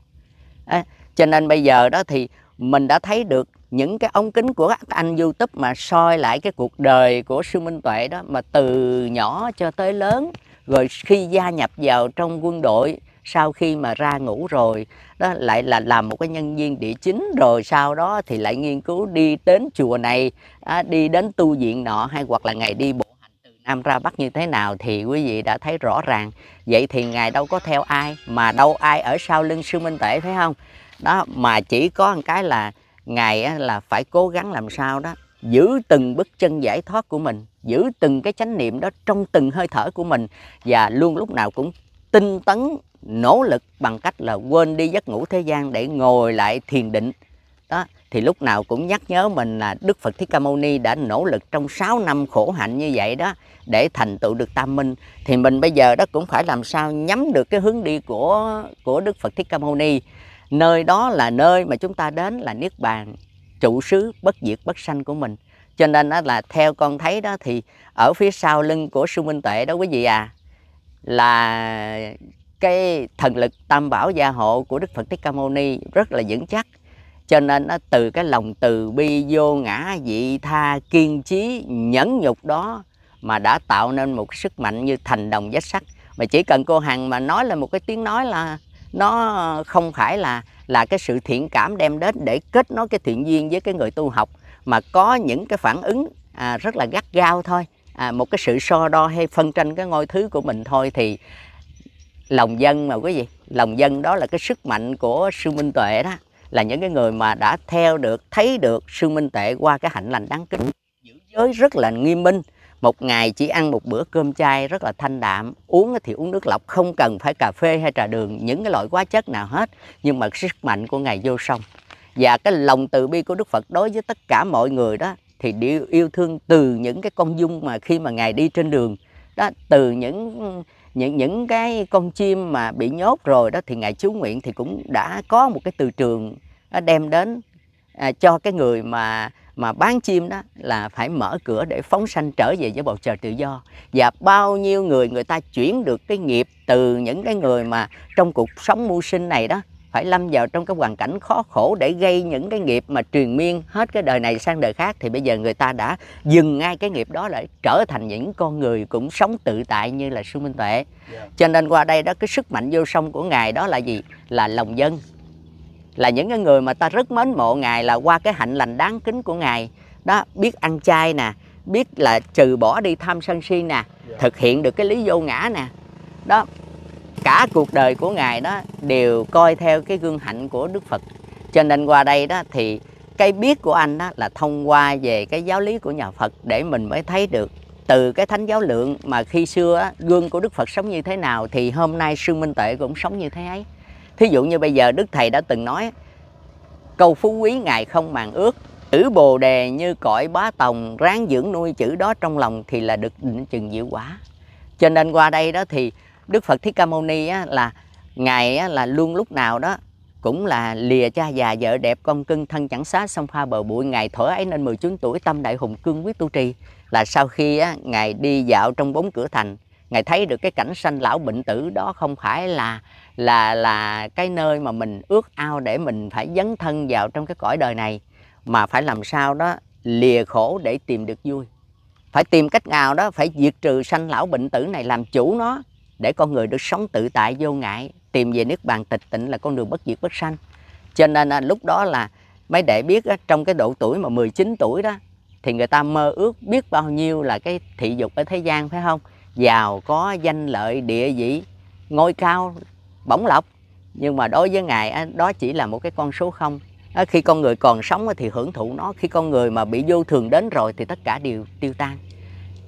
Speaker 1: à, cho nên bây giờ đó thì mình đã thấy được những cái ống kính của các anh youtube mà soi lại cái cuộc đời của sư minh tuệ đó mà từ nhỏ cho tới lớn rồi khi gia nhập vào trong quân đội sau khi mà ra ngủ rồi đó lại là làm một cái nhân viên địa chính rồi sau đó thì lại nghiên cứu đi đến chùa này à, đi đến tu viện nọ hay hoặc là ngày đi bộ hành từ nam ra bắc như thế nào thì quý vị đã thấy rõ ràng vậy thì ngài đâu có theo ai mà đâu ai ở sau lưng sư minh tuệ phải không đó mà chỉ có một cái là ngài là phải cố gắng làm sao đó giữ từng bước chân giải thoát của mình giữ từng cái chánh niệm đó trong từng hơi thở của mình và luôn lúc nào cũng tinh tấn nỗ lực bằng cách là quên đi giấc ngủ thế gian để ngồi lại thiền định đó thì lúc nào cũng nhắc nhớ mình là Đức Phật Thích Ca Mâu Ni đã nỗ lực trong 6 năm khổ hạnh như vậy đó để thành tựu được tam minh thì mình bây giờ đó cũng phải làm sao nhắm được cái hướng đi của của Đức Phật Thích Ca Mâu Ni nơi đó là nơi mà chúng ta đến là niết bàn trụ xứ bất diệt bất sanh của mình cho nên đó là theo con thấy đó thì ở phía sau lưng của sư minh tuệ đó quý vị à là cái thần lực tam bảo gia hộ của đức phật thích ca mâu ni rất là vững chắc cho nên nó từ cái lòng từ bi vô ngã dị tha kiên trí nhẫn nhục đó mà đã tạo nên một sức mạnh như thành đồng giá sắt mà chỉ cần cô hằng mà nói là một cái tiếng nói là nó không phải là là cái sự thiện cảm đem đến để kết nối cái thiện duyên với cái người tu học mà có những cái phản ứng à, rất là gắt gao thôi à, một cái sự so đo hay phân tranh cái ngôi thứ của mình thôi thì lòng dân mà quý vị lòng dân đó là cái sức mạnh của sư minh tuệ đó là những cái người mà đã theo được thấy được sư minh tuệ qua cái hạnh lành đáng kính giữ giới rất là nghiêm minh một ngày chỉ ăn một bữa cơm chay rất là thanh đạm uống thì uống nước lọc không cần phải cà phê hay trà đường những cái loại hóa chất nào hết nhưng mà sức mạnh của ngài vô song và cái lòng từ bi của đức phật đối với tất cả mọi người đó thì điều yêu thương từ những cái con dung mà khi mà ngài đi trên đường đó từ những những những cái con chim mà bị nhốt rồi đó thì ngài chú nguyện thì cũng đã có một cái từ trường đem đến à, cho cái người mà mà bán chim đó là phải mở cửa để phóng sanh trở về với bầu trời tự do và bao nhiêu người người ta chuyển được cái nghiệp từ những cái người mà trong cuộc sống mưu sinh này đó phải lâm vào trong cái hoàn cảnh khó khổ để gây những cái nghiệp mà truyền miên hết cái đời này sang đời khác thì bây giờ người ta đã dừng ngay cái nghiệp đó lại trở thành những con người cũng sống tự tại như là sư minh tuệ dạ. cho nên qua đây đó cái sức mạnh vô song của ngài đó là gì là lòng dân là những cái người mà ta rất mến mộ ngài là qua cái hạnh lành đáng kính của ngài đó biết ăn chay nè biết là trừ bỏ đi tham sân si nè dạ. thực hiện được cái lý vô ngã nè đó cả cuộc đời của ngài đó đều coi theo cái gương hạnh của đức phật cho nên qua đây đó thì cái biết của anh đó là thông qua về cái giáo lý của nhà phật để mình mới thấy được từ cái thánh giáo lượng mà khi xưa gương của đức phật sống như thế nào thì hôm nay sư minh tuệ cũng sống như thế ấy thí dụ như bây giờ đức thầy đã từng nói câu phú quý ngài không màng ước chữ bồ đề như cõi bá tòng ráng dưỡng nuôi chữ đó trong lòng thì là được định chừng diệu quả cho nên qua đây đó thì đức phật thích ca mâu ni á, là ngài á, là luôn lúc nào đó cũng là lìa cha già vợ đẹp con cưng thân chẳng xá sông pha bờ bụi ngài thở ấy nên 19 tuổi tâm đại hùng cương quyết tu trì là sau khi á, ngài đi dạo trong bốn cửa thành ngài thấy được cái cảnh sanh lão bệnh tử đó không phải là là là cái nơi mà mình ước ao để mình phải dấn thân vào trong cái cõi đời này mà phải làm sao đó lìa khổ để tìm được vui phải tìm cách nào đó phải diệt trừ sanh lão bệnh tử này làm chủ nó để con người được sống tự tại vô ngại tìm về nước bàn tịch tịnh là con đường bất diệt bất sanh cho nên à, lúc đó là mấy đệ biết á, à, trong cái độ tuổi mà 19 tuổi đó thì người ta mơ ước biết bao nhiêu là cái thị dục ở thế gian phải không giàu có danh lợi địa vị ngôi cao bổng lộc nhưng mà đối với ngài đó chỉ là một cái con số không khi con người còn sống thì hưởng thụ nó khi con người mà bị vô thường đến rồi thì tất cả đều tiêu tan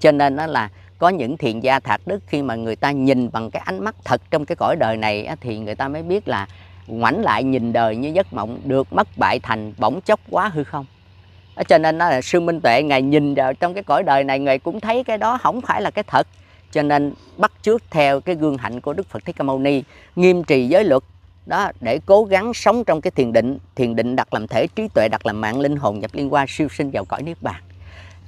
Speaker 1: cho nên nó là có những thiền gia thạc đức khi mà người ta nhìn bằng cái ánh mắt thật trong cái cõi đời này thì người ta mới biết là ngoảnh lại nhìn đời như giấc mộng được mất bại thành bỗng chốc quá hư không cho nên nó là sư minh tuệ ngài nhìn vào trong cái cõi đời này ngài cũng thấy cái đó không phải là cái thật cho nên bắt chước theo cái gương hạnh của Đức Phật Thích Ca Mâu Ni nghiêm trì giới luật đó để cố gắng sống trong cái thiền định thiền định đặt làm thể trí tuệ đặt làm mạng linh hồn nhập liên qua siêu sinh vào cõi niết bàn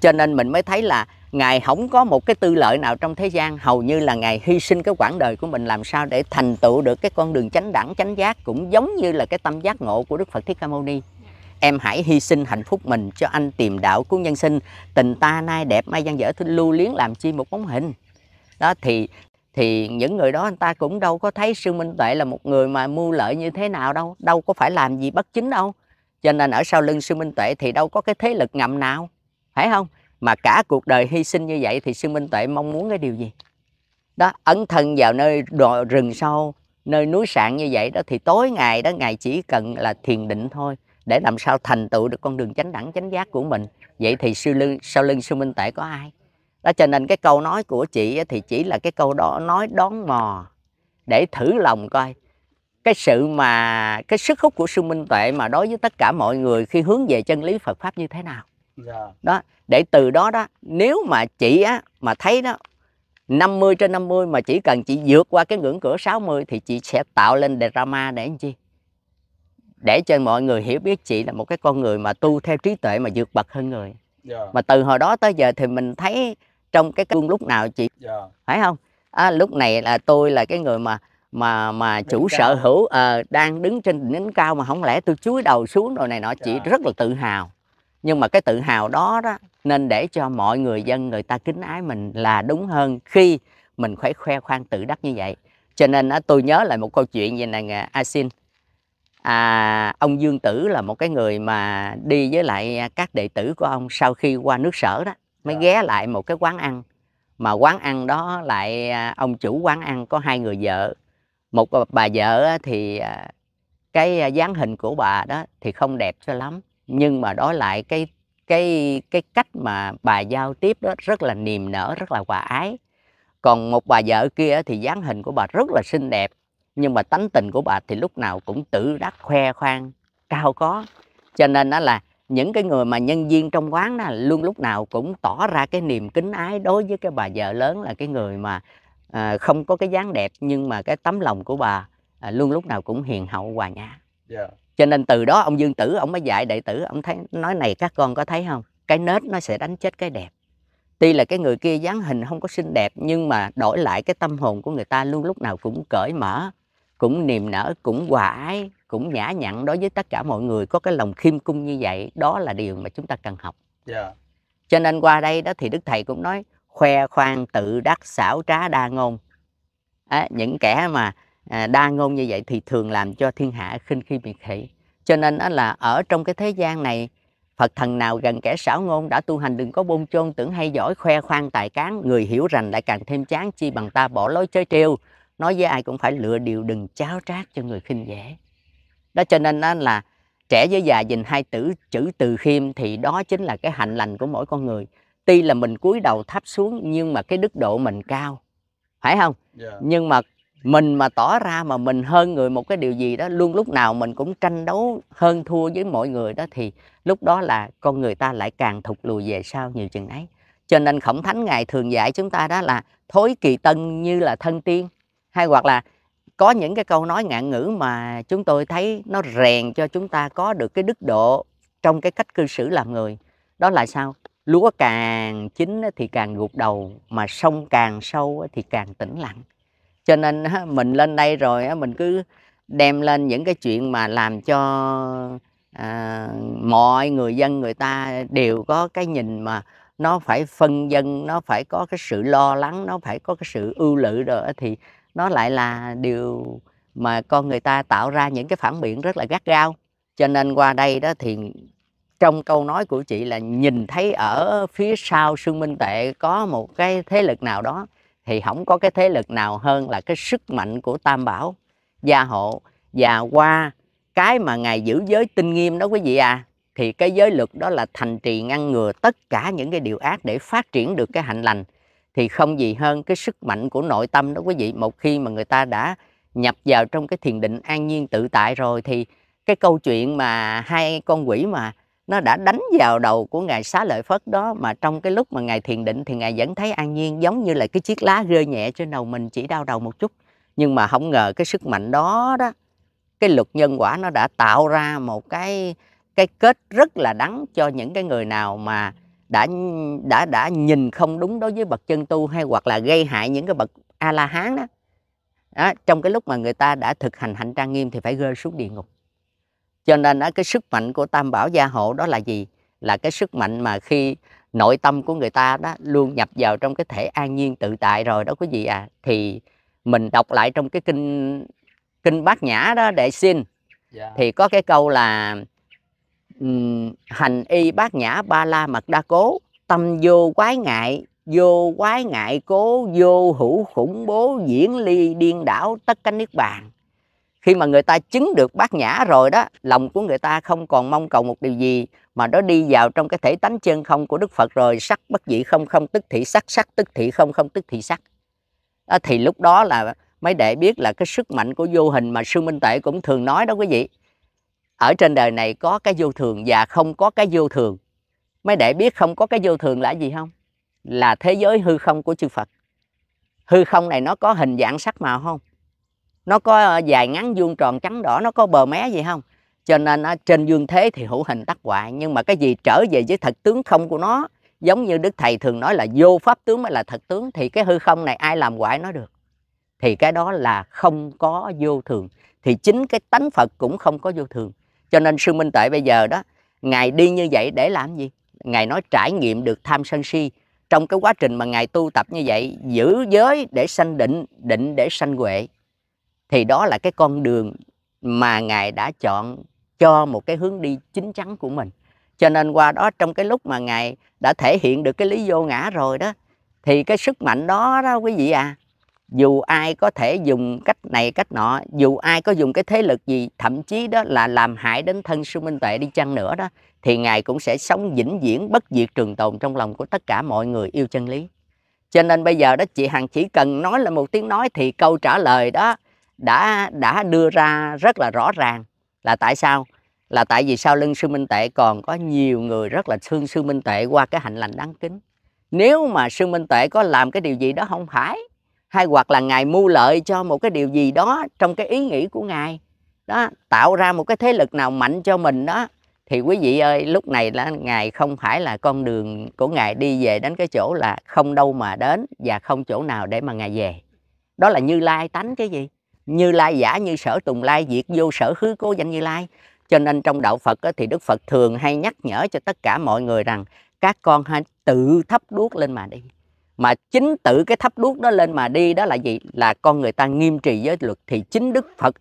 Speaker 1: cho nên mình mới thấy là ngài không có một cái tư lợi nào trong thế gian hầu như là ngài hy sinh cái quãng đời của mình làm sao để thành tựu được cái con đường chánh đẳng chánh giác cũng giống như là cái tâm giác ngộ của đức phật thích ca mâu ni em hãy hy sinh hạnh phúc mình cho anh tìm đạo cứu nhân sinh tình ta nay đẹp mai gian dở thứ lưu liếng làm chi một bóng hình đó thì thì những người đó anh ta cũng đâu có thấy sư minh tuệ là một người mà mưu lợi như thế nào đâu đâu có phải làm gì bất chính đâu cho nên ở sau lưng sư minh tuệ thì đâu có cái thế lực ngầm nào phải không mà cả cuộc đời hy sinh như vậy thì sư minh tuệ mong muốn cái điều gì đó ẩn thân vào nơi đò, rừng sâu nơi núi sạn như vậy đó thì tối ngày đó ngài chỉ cần là thiền định thôi để làm sao thành tựu được con đường chánh đẳng chánh giác của mình vậy thì sư lưng sau lưng sư minh tuệ có ai đó cho nên cái câu nói của chị thì chỉ là cái câu đó nói đón mò để thử lòng coi cái sự mà cái sức hút của sư minh tuệ mà đối với tất cả mọi người khi hướng về chân lý Phật pháp như thế nào yeah. Dạ. đó để từ đó đó nếu mà chị á mà thấy đó 50 trên 50 mà chỉ cần chị vượt qua cái ngưỡng cửa 60 thì chị sẽ tạo lên drama để làm chi để cho mọi người hiểu biết chị là một cái con người mà tu theo trí tuệ mà vượt bậc hơn người yeah. Dạ. mà từ hồi đó tới giờ thì mình thấy trong cái cung lúc nào chị yeah. Dạ. phải không à, lúc này là tôi là cái người mà mà mà chủ đỉnh sở cao. hữu à, đang đứng trên đỉnh, cao mà không lẽ tôi chúi đầu xuống rồi này nọ chị yeah. Dạ. rất là tự hào nhưng mà cái tự hào đó đó nên để cho mọi người dân người ta kính ái mình là đúng hơn khi mình phải khoe khoang tự đắc như vậy cho nên á, tôi nhớ lại một câu chuyện về nàng Asin à, ông Dương Tử là một cái người mà đi với lại các đệ tử của ông sau khi qua nước sở đó mới dạ. ghé lại một cái quán ăn mà quán ăn đó lại à, ông chủ quán ăn có hai người vợ một bà vợ thì à, cái à, dáng hình của bà đó thì không đẹp cho lắm nhưng mà đó lại cái cái cái cách mà bà giao tiếp đó rất là niềm nở rất là hòa ái còn một bà vợ kia thì dáng hình của bà rất là xinh đẹp nhưng mà tánh tình của bà thì lúc nào cũng tự đắc khoe khoang cao có cho nên đó là những cái người mà nhân viên trong quán là luôn lúc nào cũng tỏ ra cái niềm kính ái đối với cái bà vợ lớn là cái người mà à, không có cái dáng đẹp nhưng mà cái tấm lòng của bà à, luôn lúc nào cũng hiền hậu hòa nhã yeah. Dạ. cho nên từ đó ông dương tử ông mới dạy đệ tử ông thấy nói này các con có thấy không cái nết nó sẽ đánh chết cái đẹp tuy là cái người kia dáng hình không có xinh đẹp nhưng mà đổi lại cái tâm hồn của người ta luôn lúc nào cũng cởi mở cũng niềm nở cũng hòa ái cũng nhã nhặn đối với tất cả mọi người có cái lòng khiêm cung như vậy đó là điều mà chúng ta cần học yeah. Dạ. cho nên qua đây đó thì đức thầy cũng nói khoe khoang tự đắc xảo trá đa ngôn à, những kẻ mà à, đa ngôn như vậy thì thường làm cho thiên hạ khinh khi miệt thị cho nên đó là ở trong cái thế gian này Phật thần nào gần kẻ xảo ngôn đã tu hành đừng có bôn chôn tưởng hay giỏi khoe khoang tài cán người hiểu rành lại càng thêm chán chi bằng ta bỏ lối chơi trêu nói với ai cũng phải lựa điều đừng cháo trát cho người khinh dễ đó cho nên đó là trẻ với già dình hai tử chữ từ khiêm thì đó chính là cái hạnh lành của mỗi con người tuy là mình cúi đầu thấp xuống nhưng mà cái đức độ mình cao phải không yeah. Dạ. nhưng mà mình mà tỏ ra mà mình hơn người một cái điều gì đó luôn lúc nào mình cũng tranh đấu hơn thua với mọi người đó thì lúc đó là con người ta lại càng thụt lùi về sau nhiều chừng ấy cho nên khổng thánh ngài thường dạy chúng ta đó là thối kỳ tân như là thân tiên hay hoặc là có những cái câu nói ngạn ngữ mà chúng tôi thấy nó rèn cho chúng ta có được cái đức độ trong cái cách cư xử làm người đó là sao lúa càng chín thì càng gục đầu mà sông càng sâu thì càng tĩnh lặng cho nên mình lên đây rồi mình cứ đem lên những cái chuyện mà làm cho à, mọi người dân người ta đều có cái nhìn mà nó phải phân dân nó phải có cái sự lo lắng nó phải có cái sự ưu lự rồi thì nó lại là điều mà con người ta tạo ra những cái phản biện rất là gắt gao cho nên qua đây đó thì trong câu nói của chị là nhìn thấy ở phía sau sương minh tệ có một cái thế lực nào đó thì không có cái thế lực nào hơn là cái sức mạnh của tam bảo gia hộ và qua cái mà ngài giữ giới tinh nghiêm đó quý vị à thì cái giới luật đó là thành trì ngăn ngừa tất cả những cái điều ác để phát triển được cái hạnh lành thì không gì hơn cái sức mạnh của nội tâm đó quý vị một khi mà người ta đã nhập vào trong cái thiền định an nhiên tự tại rồi thì cái câu chuyện mà hai con quỷ mà nó đã đánh vào đầu của ngài xá lợi phất đó mà trong cái lúc mà ngài thiền định thì ngài vẫn thấy an nhiên giống như là cái chiếc lá rơi nhẹ trên đầu mình chỉ đau đầu một chút nhưng mà không ngờ cái sức mạnh đó đó cái luật nhân quả nó đã tạo ra một cái cái kết rất là đắng cho những cái người nào mà đã đã đã nhìn không đúng đối với bậc chân tu hay hoặc là gây hại những cái bậc a la hán đó. đó trong cái lúc mà người ta đã thực hành hạnh trang nghiêm thì phải rơi xuống địa ngục cho nên đó, cái sức mạnh của tam bảo gia hộ đó là gì là cái sức mạnh mà khi nội tâm của người ta đó luôn nhập vào trong cái thể an nhiên tự tại rồi đó quý vị à thì mình đọc lại trong cái kinh kinh bát nhã đó để xin yeah. Dạ. thì có cái câu là hành y bát nhã ba la mật đa cố tâm vô quái ngại vô quái ngại cố vô hữu khủng bố diễn ly điên đảo tất cánh niết bàn khi mà người ta chứng được bát nhã rồi đó lòng của người ta không còn mong cầu một điều gì mà nó đi vào trong cái thể tánh chân không của đức phật rồi sắc bất dị không không tức thị sắc sắc tức thị không không tức thị sắc à, thì lúc đó là mấy đệ biết là cái sức mạnh của vô hình mà sư minh tệ cũng thường nói đó quý vị ở trên đời này có cái vô thường và không có cái vô thường mới để biết không có cái vô thường là gì không là thế giới hư không của chư phật hư không này nó có hình dạng sắc màu không nó có ờ, dài ngắn vuông tròn trắng đỏ nó có bờ mé gì không cho nên ờ, trên dương thế thì hữu hình tắc hoại nhưng mà cái gì trở về với thật tướng không của nó giống như đức thầy thường nói là vô pháp tướng mới là thật tướng thì cái hư không này ai làm hoại nó được thì cái đó là không có vô thường thì chính cái tánh phật cũng không có vô thường cho nên sư minh tuệ bây giờ đó ngài đi như vậy để làm gì ngài nói trải nghiệm được tham sân si trong cái quá trình mà ngài tu tập như vậy giữ giới để sanh định định để sanh huệ thì đó là cái con đường mà ngài đã chọn cho một cái hướng đi chính chắn của mình cho nên qua đó trong cái lúc mà ngài đã thể hiện được cái lý vô ngã rồi đó thì cái sức mạnh đó đó quý vị à dù ai có thể dùng cách này cách nọ dù ai có dùng cái thế lực gì thậm chí đó là làm hại đến thân sư minh tuệ đi chăng nữa đó thì ngài cũng sẽ sống vĩnh viễn bất diệt trường tồn trong lòng của tất cả mọi người yêu chân lý cho nên bây giờ đó chị hằng chỉ cần nói là một tiếng nói thì câu trả lời đó đã đã đưa ra rất là rõ ràng là tại sao là tại vì sau lưng sư minh tệ còn có nhiều người rất là thương sư minh tệ qua cái hạnh lành đáng kính nếu mà sư minh tệ có làm cái điều gì đó không phải hay hoặc là ngài mưu lợi cho một cái điều gì đó trong cái ý nghĩ của ngài đó tạo ra một cái thế lực nào mạnh cho mình đó thì quý vị ơi lúc này là ngài không phải là con đường của ngài đi về đến cái chỗ là không đâu mà đến và không chỗ nào để mà ngài về đó là như lai tánh cái gì như lai giả như sở tùng lai diệt vô sở hứa cố danh như lai cho nên trong đạo phật thì đức phật thường hay nhắc nhở cho tất cả mọi người rằng các con hãy tự thắp đuốc lên mà đi mà chính tự cái thắp đuốc đó lên mà đi đó là gì là con người ta nghiêm trì giới luật thì chính đức phật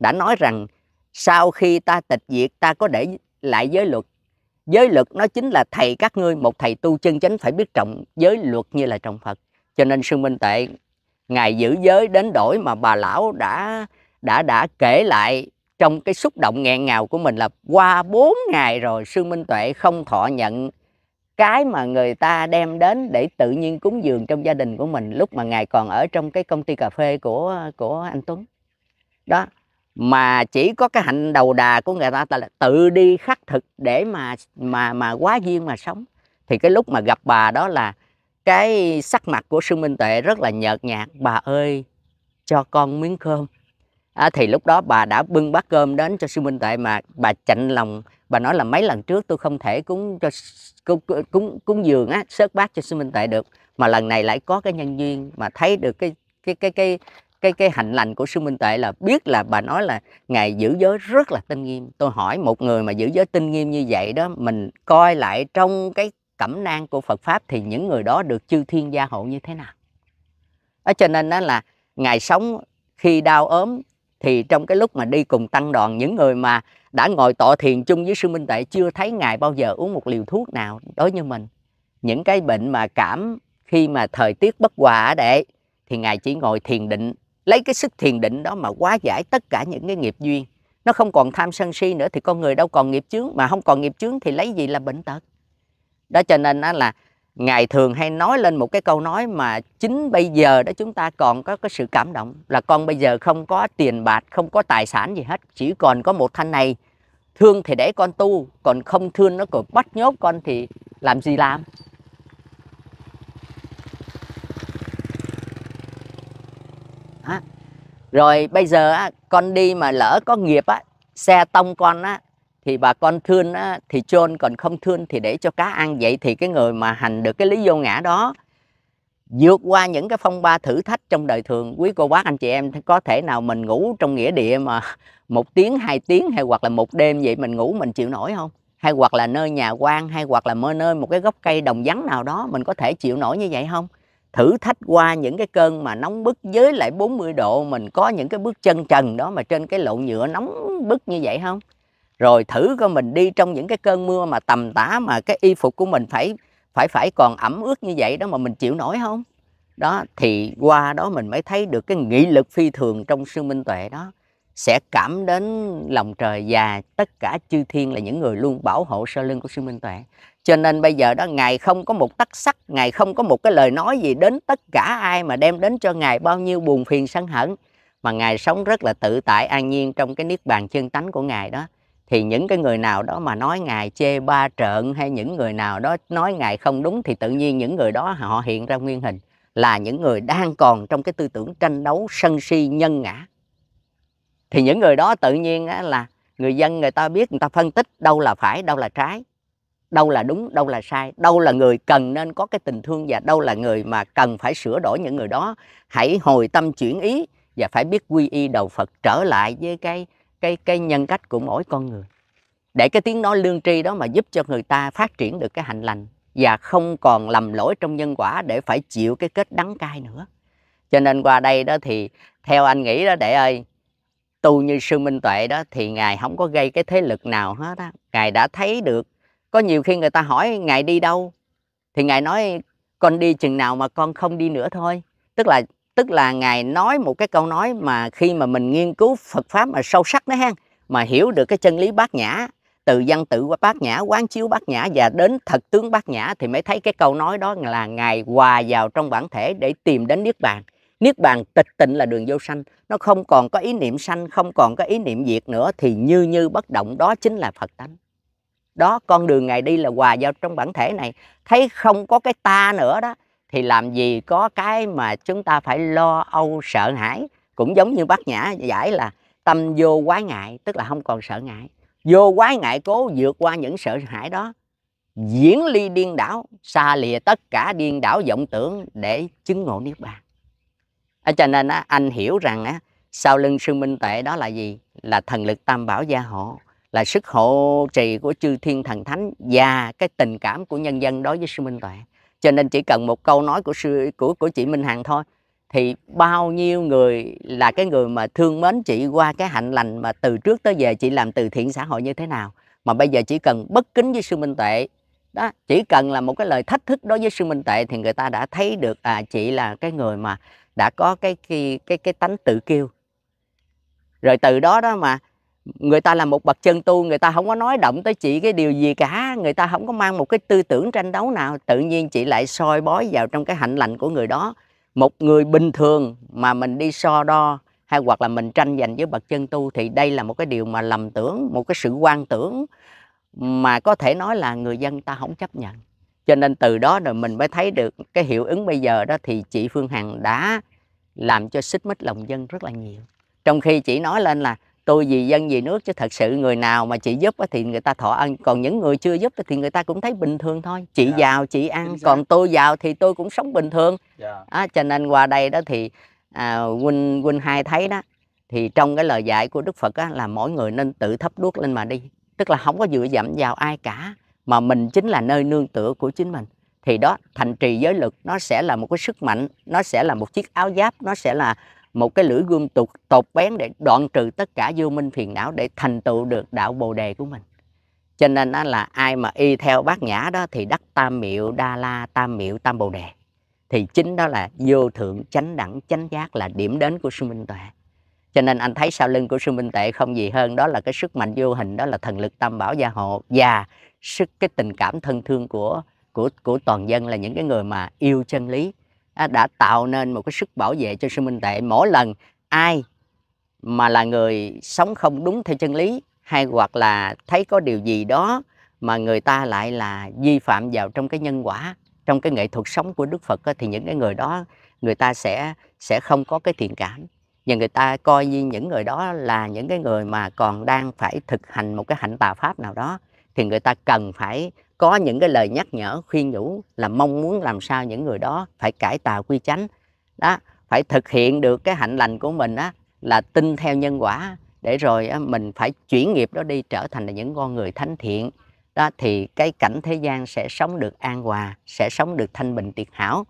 Speaker 1: đã nói rằng sau khi ta tịch diệt ta có để lại giới luật giới luật nó chính là thầy các ngươi một thầy tu chân chánh phải biết trọng giới luật như là trọng phật cho nên sư minh tệ ngài giữ giới đến đổi mà bà lão đã đã đã kể lại trong cái xúc động nghẹn ngào của mình là qua 4 ngày rồi sư minh tuệ không thọ nhận cái mà người ta đem đến để tự nhiên cúng dường trong gia đình của mình lúc mà ngài còn ở trong cái công ty cà phê của của anh Tuấn đó mà chỉ có cái hạnh đầu đà của người ta là tự đi khắc thực để mà mà mà quá duyên mà sống thì cái lúc mà gặp bà đó là cái sắc mặt của sư minh tuệ rất là nhợt nhạt bà ơi cho con miếng cơm à, thì lúc đó bà đã bưng bát cơm đến cho sư minh tuệ mà bà chạnh lòng bà nói là mấy lần trước tôi không thể cúng cho cúng, cúng, cúng dường á sớt bát cho sư minh tuệ được mà lần này lại có cái nhân duyên mà thấy được cái cái cái cái cái cái hạnh lành của sư minh tuệ là biết là bà nói là ngài giữ giới rất là tinh nghiêm tôi hỏi một người mà giữ giới tinh nghiêm như vậy đó mình coi lại trong cái cẩm nang của phật pháp thì những người đó được chư thiên gia hộ như thế nào đó cho nên đó là ngài sống khi đau ốm thì trong cái lúc mà đi cùng tăng đoàn những người mà đã ngồi tọa thiền chung với sư Minh Tuệ chưa thấy Ngài bao giờ uống một liều thuốc nào đối như mình. Những cái bệnh mà cảm khi mà thời tiết bất hòa đệ thì Ngài chỉ ngồi thiền định, lấy cái sức thiền định đó mà hóa giải tất cả những cái nghiệp duyên. Nó không còn tham sân si nữa thì con người đâu còn nghiệp chướng, mà không còn nghiệp chướng thì lấy gì là bệnh tật. Đó cho nên là ngài thường hay nói lên một cái câu nói mà chính bây giờ đó chúng ta còn có cái sự cảm động là con bây giờ không có tiền bạc không có tài sản gì hết chỉ còn có một thanh này thương thì để con tu còn không thương nó còn bắt nhốt con thì làm gì làm à. rồi bây giờ con đi mà lỡ có nghiệp á xe tông con á thì bà con thương á, thì chôn còn không thương thì để cho cá ăn vậy thì cái người mà hành được cái lý vô ngã đó vượt qua những cái phong ba thử thách trong đời thường quý cô bác anh chị em có thể nào mình ngủ trong nghĩa địa mà một tiếng hai tiếng hay hoặc là một đêm vậy mình ngủ mình chịu nổi không hay hoặc là nơi nhà quan hay hoặc là mơ nơi một cái gốc cây đồng vắng nào đó mình có thể chịu nổi như vậy không thử thách qua những cái cơn mà nóng bức với lại 40 độ mình có những cái bước chân trần đó mà trên cái lộ nhựa nóng bức như vậy không rồi thử coi mình đi trong những cái cơn mưa mà tầm tã mà cái y phục của mình phải phải phải còn ẩm ướt như vậy đó mà mình chịu nổi không đó thì qua đó mình mới thấy được cái nghị lực phi thường trong sư minh tuệ đó sẽ cảm đến lòng trời và tất cả chư thiên là những người luôn bảo hộ sơ lưng của sư minh tuệ cho nên bây giờ đó ngài không có một tắc sắc ngài không có một cái lời nói gì đến tất cả ai mà đem đến cho ngài bao nhiêu buồn phiền sân hận mà ngài sống rất là tự tại an nhiên trong cái niết bàn chân tánh của ngài đó thì những cái người nào đó mà nói ngài chê ba trợn hay những người nào đó nói ngài không đúng thì tự nhiên những người đó họ hiện ra nguyên hình là những người đang còn trong cái tư tưởng tranh đấu sân si nhân ngã thì những người đó tự nhiên là người dân người ta biết người ta phân tích đâu là phải đâu là trái đâu là đúng đâu là sai đâu là người cần nên có cái tình thương và đâu là người mà cần phải sửa đổi những người đó hãy hồi tâm chuyển ý và phải biết quy y đầu phật trở lại với cái cái cái nhân cách của mỗi con người để cái tiếng nói lương tri đó mà giúp cho người ta phát triển được cái hạnh lành và không còn lầm lỗi trong nhân quả để phải chịu cái kết đắng cay nữa cho nên qua đây đó thì theo anh nghĩ đó đệ ơi tu như sư minh tuệ đó thì ngài không có gây cái thế lực nào hết á ngài đã thấy được có nhiều khi người ta hỏi ngài đi đâu thì ngài nói con đi chừng nào mà con không đi nữa thôi tức là tức là ngài nói một cái câu nói mà khi mà mình nghiên cứu Phật pháp mà sâu sắc đó ha mà hiểu được cái chân lý bát nhã từ văn tự qua bát nhã quán chiếu bát nhã và đến thật tướng bát nhã thì mới thấy cái câu nói đó là ngài hòa vào trong bản thể để tìm đến niết bàn niết bàn tịch tịnh là đường vô sanh nó không còn có ý niệm sanh không còn có ý niệm diệt nữa thì như như bất động đó chính là phật tánh đó con đường ngài đi là hòa vào trong bản thể này thấy không có cái ta nữa đó thì làm gì có cái mà chúng ta phải lo âu sợ hãi cũng giống như bác nhã giải là tâm vô quái ngại tức là không còn sợ ngại vô quái ngại cố vượt qua những sợ hãi đó diễn ly điên đảo xa lìa tất cả điên đảo vọng tưởng để chứng ngộ niết bàn à, cho nên á, anh hiểu rằng á, sau lưng sư minh tuệ đó là gì là thần lực tam bảo gia hộ là sức hộ trì của chư thiên thần thánh và cái tình cảm của nhân dân đối với sư minh tuệ cho nên chỉ cần một câu nói của sư của của chị Minh Hằng thôi thì bao nhiêu người là cái người mà thương mến chị qua cái hạnh lành mà từ trước tới giờ chị làm từ thiện xã hội như thế nào mà bây giờ chỉ cần bất kính với sư Minh Tệ đó chỉ cần là một cái lời thách thức đối với sư Minh Tệ thì người ta đã thấy được à chị là cái người mà đã có cái cái cái, cái tánh tự kiêu rồi từ đó đó mà người ta là một bậc chân tu người ta không có nói động tới chị cái điều gì cả người ta không có mang một cái tư tưởng tranh đấu nào tự nhiên chị lại soi bói vào trong cái hạnh lành của người đó một người bình thường mà mình đi so đo hay hoặc là mình tranh giành với bậc chân tu thì đây là một cái điều mà lầm tưởng một cái sự quan tưởng mà có thể nói là người dân ta không chấp nhận cho nên từ đó rồi mình mới thấy được cái hiệu ứng bây giờ đó thì chị phương hằng đã làm cho xích mích lòng dân rất là nhiều trong khi chị nói lên là tôi vì dân vì nước chứ thật sự người nào mà chị giúp thì người ta thọ ăn còn những người chưa giúp thì người ta cũng thấy bình thường thôi chị yeah. Dạ, giàu chị ăn Chính còn tôi giàu thì tôi cũng sống bình thường yeah. Dạ. à, cho nên qua đây đó thì à, huynh huynh hai thấy đó thì trong cái lời dạy của đức phật á, là mỗi người nên tự thấp đuốc lên mà đi tức là không có dựa dẫm vào ai cả mà mình chính là nơi nương tựa của chính mình thì đó thành trì giới lực nó sẽ là một cái sức mạnh nó sẽ là một chiếc áo giáp nó sẽ là một cái lưỡi gươm tột, tột bén để đoạn trừ tất cả vô minh phiền não để thành tựu được đạo bồ đề của mình cho nên đó là ai mà y theo bát nhã đó thì đắc tam miệu đa la tam miệu tam bồ đề thì chính đó là vô thượng chánh đẳng chánh giác là điểm đến của sư minh tuệ cho nên anh thấy sau lưng của sư minh tệ không gì hơn đó là cái sức mạnh vô hình đó là thần lực tam bảo gia hộ và sức cái tình cảm thân thương của của của toàn dân là những cái người mà yêu chân lý đã tạo nên một cái sức bảo vệ cho sư minh tệ mỗi lần ai mà là người sống không đúng theo chân lý hay hoặc là thấy có điều gì đó mà người ta lại là vi phạm vào trong cái nhân quả trong cái nghệ thuật sống của đức phật thì những cái người đó người ta sẽ sẽ không có cái thiện cảm và người ta coi như những người đó là những cái người mà còn đang phải thực hành một cái hạnh tà pháp nào đó thì người ta cần phải có những cái lời nhắc nhở khuyên nhủ là mong muốn làm sao những người đó phải cải tà quy chánh đó phải thực hiện được cái hạnh lành của mình á là tin theo nhân quả để rồi mình phải chuyển nghiệp đó đi trở thành là những con người thánh thiện đó thì cái cảnh thế gian sẽ sống được an hòa sẽ sống được thanh bình tuyệt hảo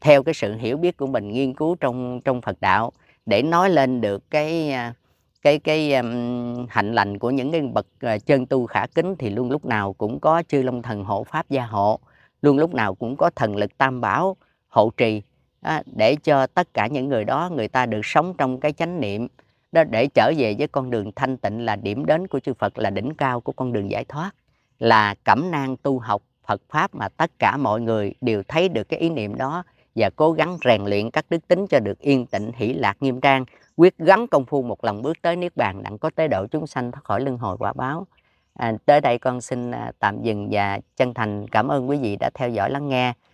Speaker 1: theo cái sự hiểu biết của mình nghiên cứu trong trong Phật đạo để nói lên được cái à, cái cái um, hạnh lành của những cái bậc uh, chân tu khả kính thì luôn lúc nào cũng có chư long thần hộ pháp gia hộ luôn lúc nào cũng có thần lực tam bảo hộ trì đó, để cho tất cả những người đó người ta được sống trong cái chánh niệm đó để trở về với con đường thanh tịnh là điểm đến của chư Phật là đỉnh cao của con đường giải thoát là cẩm nang tu học Phật pháp mà tất cả mọi người đều thấy được cái ý niệm đó và cố gắng rèn luyện các đức tính cho được yên tĩnh, hỷ lạc, nghiêm trang, quyết gắn công phu một lòng bước tới niết bàn đặng có tế độ chúng sanh thoát khỏi luân hồi quả báo. À, tới đây con xin à, tạm dừng và chân thành cảm ơn quý vị đã theo dõi lắng nghe.